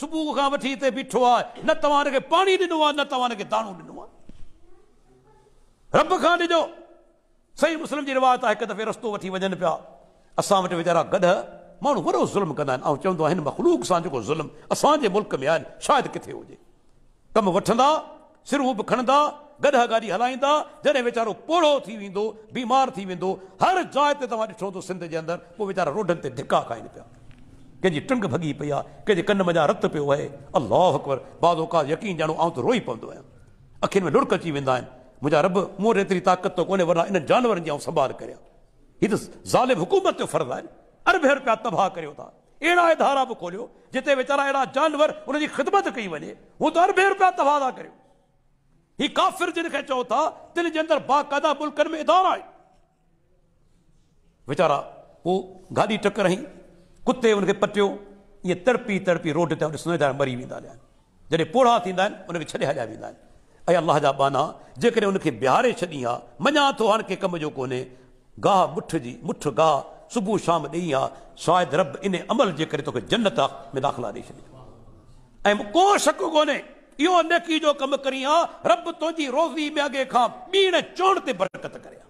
सुबुह खां वठी हिते बीठो आहे न तव्हां हिनखे पाणी ॾिनो आहे न तव्हां हिनखे दाणो ॾिनो आहे रब खां ॾिजो सही मुस्लिम जी रिवायत आहे हिकु दफ़े रस्तो वठी वञनि पिया असां वटि वीचारा गॾु माण्हू वॾो ज़ुल्म कंदा आहिनि ऐं चवंदो आहे हिन मखलूक सां जेको ज़ुल्म असांजे मुल्क में आहिनि शायदि किथे हुजे कम वा सिरूं बि खणंदा गॾा गाॾी हलाईंदा जॾहिं वीचारो पोड़ो थी वेंदो बीमार थी वेंदो हर जाइ ते तव्हां ॾिठो सिंध के अंदर वो वेचारा रोडन ते धिका खाइनि पिया कंहिंजी टंग भॻी पई आहे कन मञा रत पो आहे अलाह अकबर बाद औकात यकीन ॼाणो आउं त रोई पवंदो आहियां अखियुनि में लुड़क अची वेंदा मुझा रब मूं वटि ताक़त तो कोन्हे वरना इन्हनि जानवरनि जी संभाल करियां हीअ त ज़ालिम हुकूमत जो फ़र्ज़ु आहे अरबे रुपिया तबाह करियो था अड़ा इदारा भी खोलो जिते वेचारा अड़ा जानवर उनकी ख़िदमत कई वे वो तो अरबे रुपया तबादा कर ही काफ़िर जिनके चो था दिल के अंदर बाकायदा मुल्क में इदारा आहिनि वेचारा वो गाड़ी टक्कर हई कुत्ते उनके पटो ये तड़पी तड़पी रोड ते मरी वा आहिनि जैसे पोड़ा थन्दा आहिनि छे छॾे वा वेंदा आहिनि ऐं बाना जैसे उनके बिहारे छी आहे मञा थो हाणे कंहिं कम जो कोन्हे गाह मुठ जी मुठ गाह सुबह शाम ॾेई आहे शायदि रब इन अमल जे करे तोखे जन्नत में दाख़िला ॾेई छॾी ऐं को शक कोन्हे इहो नेकी जो कमु करी आहे रब तुंहिंजी रोज़ी में अॻे खां ॿीण चोड़ ते बरकत करे हा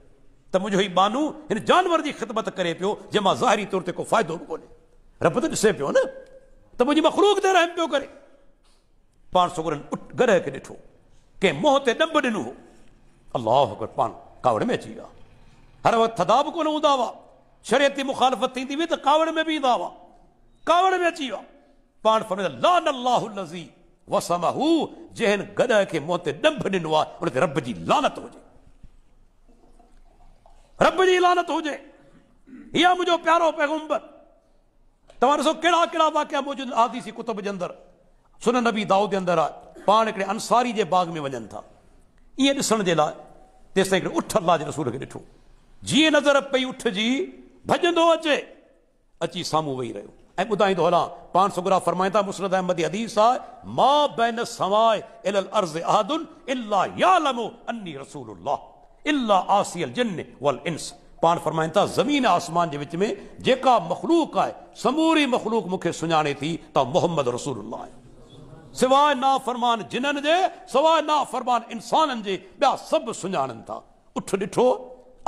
त मुंहिंजो हीउ बानू हिन जानवर जी ख़िदमत करे पियो जंहिंमां ज़ाहिरी तौर ते को फ़ाइदो बि कोन्हे रब त ॾिसे पियो न त मुंहिंजी मखलूक ते रहम पियो करे पाण सोगरनि गरह खे ॾिठो कंहिं मुंहं ते ॾंब ॾिनो हो अलाह पाण कावड़ में अची विया हर वक़्तु थदा बि कोन हूंदा हुआ शरीयती मुखालफ़त थी हुई तो कावड़ में भी ईंदा हुआ कावड़ में अची पान फरमाए लान वसमहू जंहिं गॾ खे गदा के ॾंभ ॾिनो आहे हुन ते रब जी लानत हो हुजे रब जी लानत हो हुजे इहा मुंहिंजो प्यारो पैगंबर तव्हां ॾिसो कहिड़ा कहिड़ा वाकिया मौजूदु आहिनि आदिसी कुतुब जे अंदर सुन नबी दाऊद जे अंदर आहे पाण हिकिड़े अंसारी जे बाग में वञनि था ये ॾिसण जे लाइ तेसिताईं हिकिड़े उठ अल्लाह जे रसूल के ॾिठो जी नज़र पई उठ जी भॼंदो अचे अची साम्हूं वेही रहियो ऐं ॿुधाईंदो हलां पाण सुगरा फरमाईनि था मुस्रद अहमद हदीस आहे मां बैन सवाए इल अर्ज़ अहदुन इल्ला यालमु अन्नी रसूलुल्लाह इल्ला आसियल जिन वल इंस पाण फरमाइनि था ज़मीन आसमान जे विच में जेका मखलूक आहे समूरी मखलूक मूंखे सुञाणे थी त मोहम्मद रसूल आहे सवाइ नाफ़रमान जिन्हनि जे सवाइ नाफ़रमान इंसाननि जे ॿिया सभु सुञाणनि था उठ ॾिठो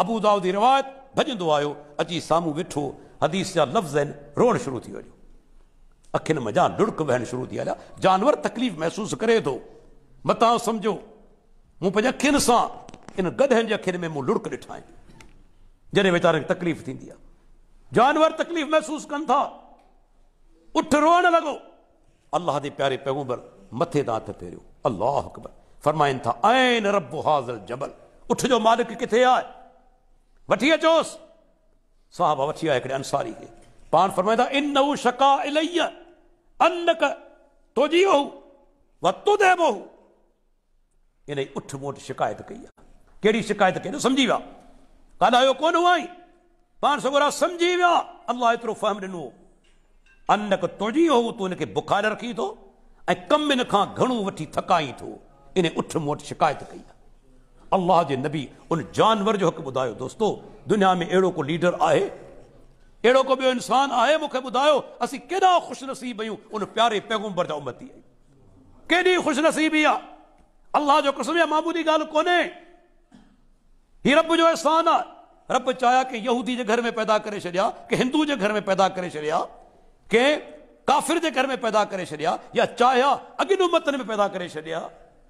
अबू दाऊदी रिवायत भॼंदो आयो अची सामू वेठो हदीस जा लफ़्ज़ आहिनि रोअणु शुरू थी वियो अखियुनि मज़ा लुड़क वहणु शुरू थी हलिया जानवर तकलीफ़ महसूसु करे थो मतां सम्झो मूं पंहिंजे अखियुनि सां इन गॾनि जे अखियुनि में मूं लुड़क ॾिठा आहिनि जॾहिं वीचारनि खे तकलीफ़ थींदी आहे जानवर तकलीफ़ महसूसु कनि था उठ रोअणु लॻो अलाह जे प्यारे पैगूबर मथे दांत फेरियो अलाह अकबर फरमाइनि था आइन रब हाज़ल जबल उठ जो मालिक किथे आहे वठिया चोस साहब वठिया हिकिड़े अंसारी खे पाण फरमाईंदा इन नऊ शका इलैय अन क तोजी हो वतू दे मोहू इन उठ मोट शिकायत कई आहे कहिड़ी शिकायत कई सम्झी विया ॻाल्हायो कोन हुआ ई सगोरा सम्झी विया अलाह एतिरो फहम ॾिनो अन क तोजी हो तूं बुखार रखी तो ऐं कम हिन खां घणो वठी थकाई थो इन उठ मोट शिकायत कई अलाह जे नबी उन जानवर जो हक़ ॿुधायो दोस्तो दुनिया में अहिड़ो को लीडर आहे अहिड़ो को ॿियो इंसानु आहे मूंखे ॿुधायो असीं केॾा ख़ुशि नसीब आहियूं उन प्यारे पैगुंबर जा उमती आहियूं केॾी ख़ुशि नसीबी आहे अलाह जो कसम आहे मामूली ॻाल्हि कोन्हे हीअ रब जो अहसान आहे रब चाहिया कि यहूदी जे घर में पैदा करे छॾिया कि हिंदू जे घर में पैदा कर छॾिया के काफ़िर जे घर में पैदा कर छॾिया या चाहिया अॻिनि उमतनि में पैदा कर छॾिया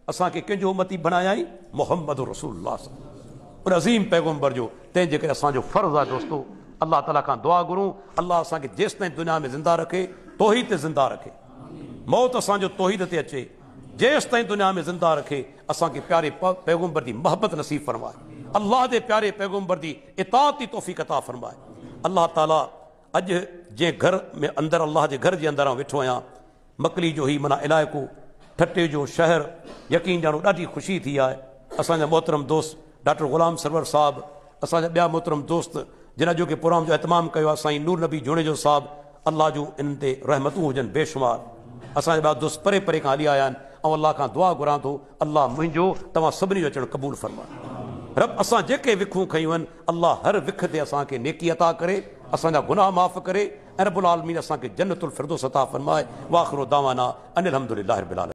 असा के कंहिंजो उमती बणायई मोहम्मद रसूल उन अज़ीम पैगम्बर जो तंहिं जे करे असांजो फ़र्ज़ु आहे दोस्तो अलाह ताला दुआ घुरूँ अल्लाह असांखे जेस ताईं दुनिया में ज़िंदा रखे तोही ज़िंदा रखे मौत असांजो तोहीद ते अचे जेसि ताईं दुनिया में ज़िंदा रखे असांखे प्यारे पैगुंबर जी मोहब्बत नसीब फरमाए अल्लाह के प्यारे पैगुंबर जी इताद जी तोहफ़ी कता फरमाए अल्लाह तला अज जै घर में अंदर अल्लाह के घर के अंदर वेठो आहियां मकली जो ई माना इलाइक़ो ठटे जो शहर यकीन जानो ॾाढी ख़ुशी थी आहे असांजा मोहतरम दोस्त डॉक्टर ग़ुलाम सरवर साहब असांजा ॿिया मोहतरम दोस्त जिन जो कि प्रोग्राम जो एतमामु कयो आहे नूर नबी जुणे जो साहब अल्लाह जो इन रहमतू रहमतूं बेशुमार असा ॿिया दोस्त परे परे खां हली आया और ऐं अलाह दुआ घुरां थो अलाह मुंहिंजो तव्हां सभिनी क़बूल फरमाए रब असां जेके विखूं खयूं आहिनि हर विख ते असांखे नेकी अता करे असांजा गुनाह माफ़ु करे रबुल आलमीन असांखे जन्नतुल फिरदोस अता फरमाए वाखिरो दावाना अनिल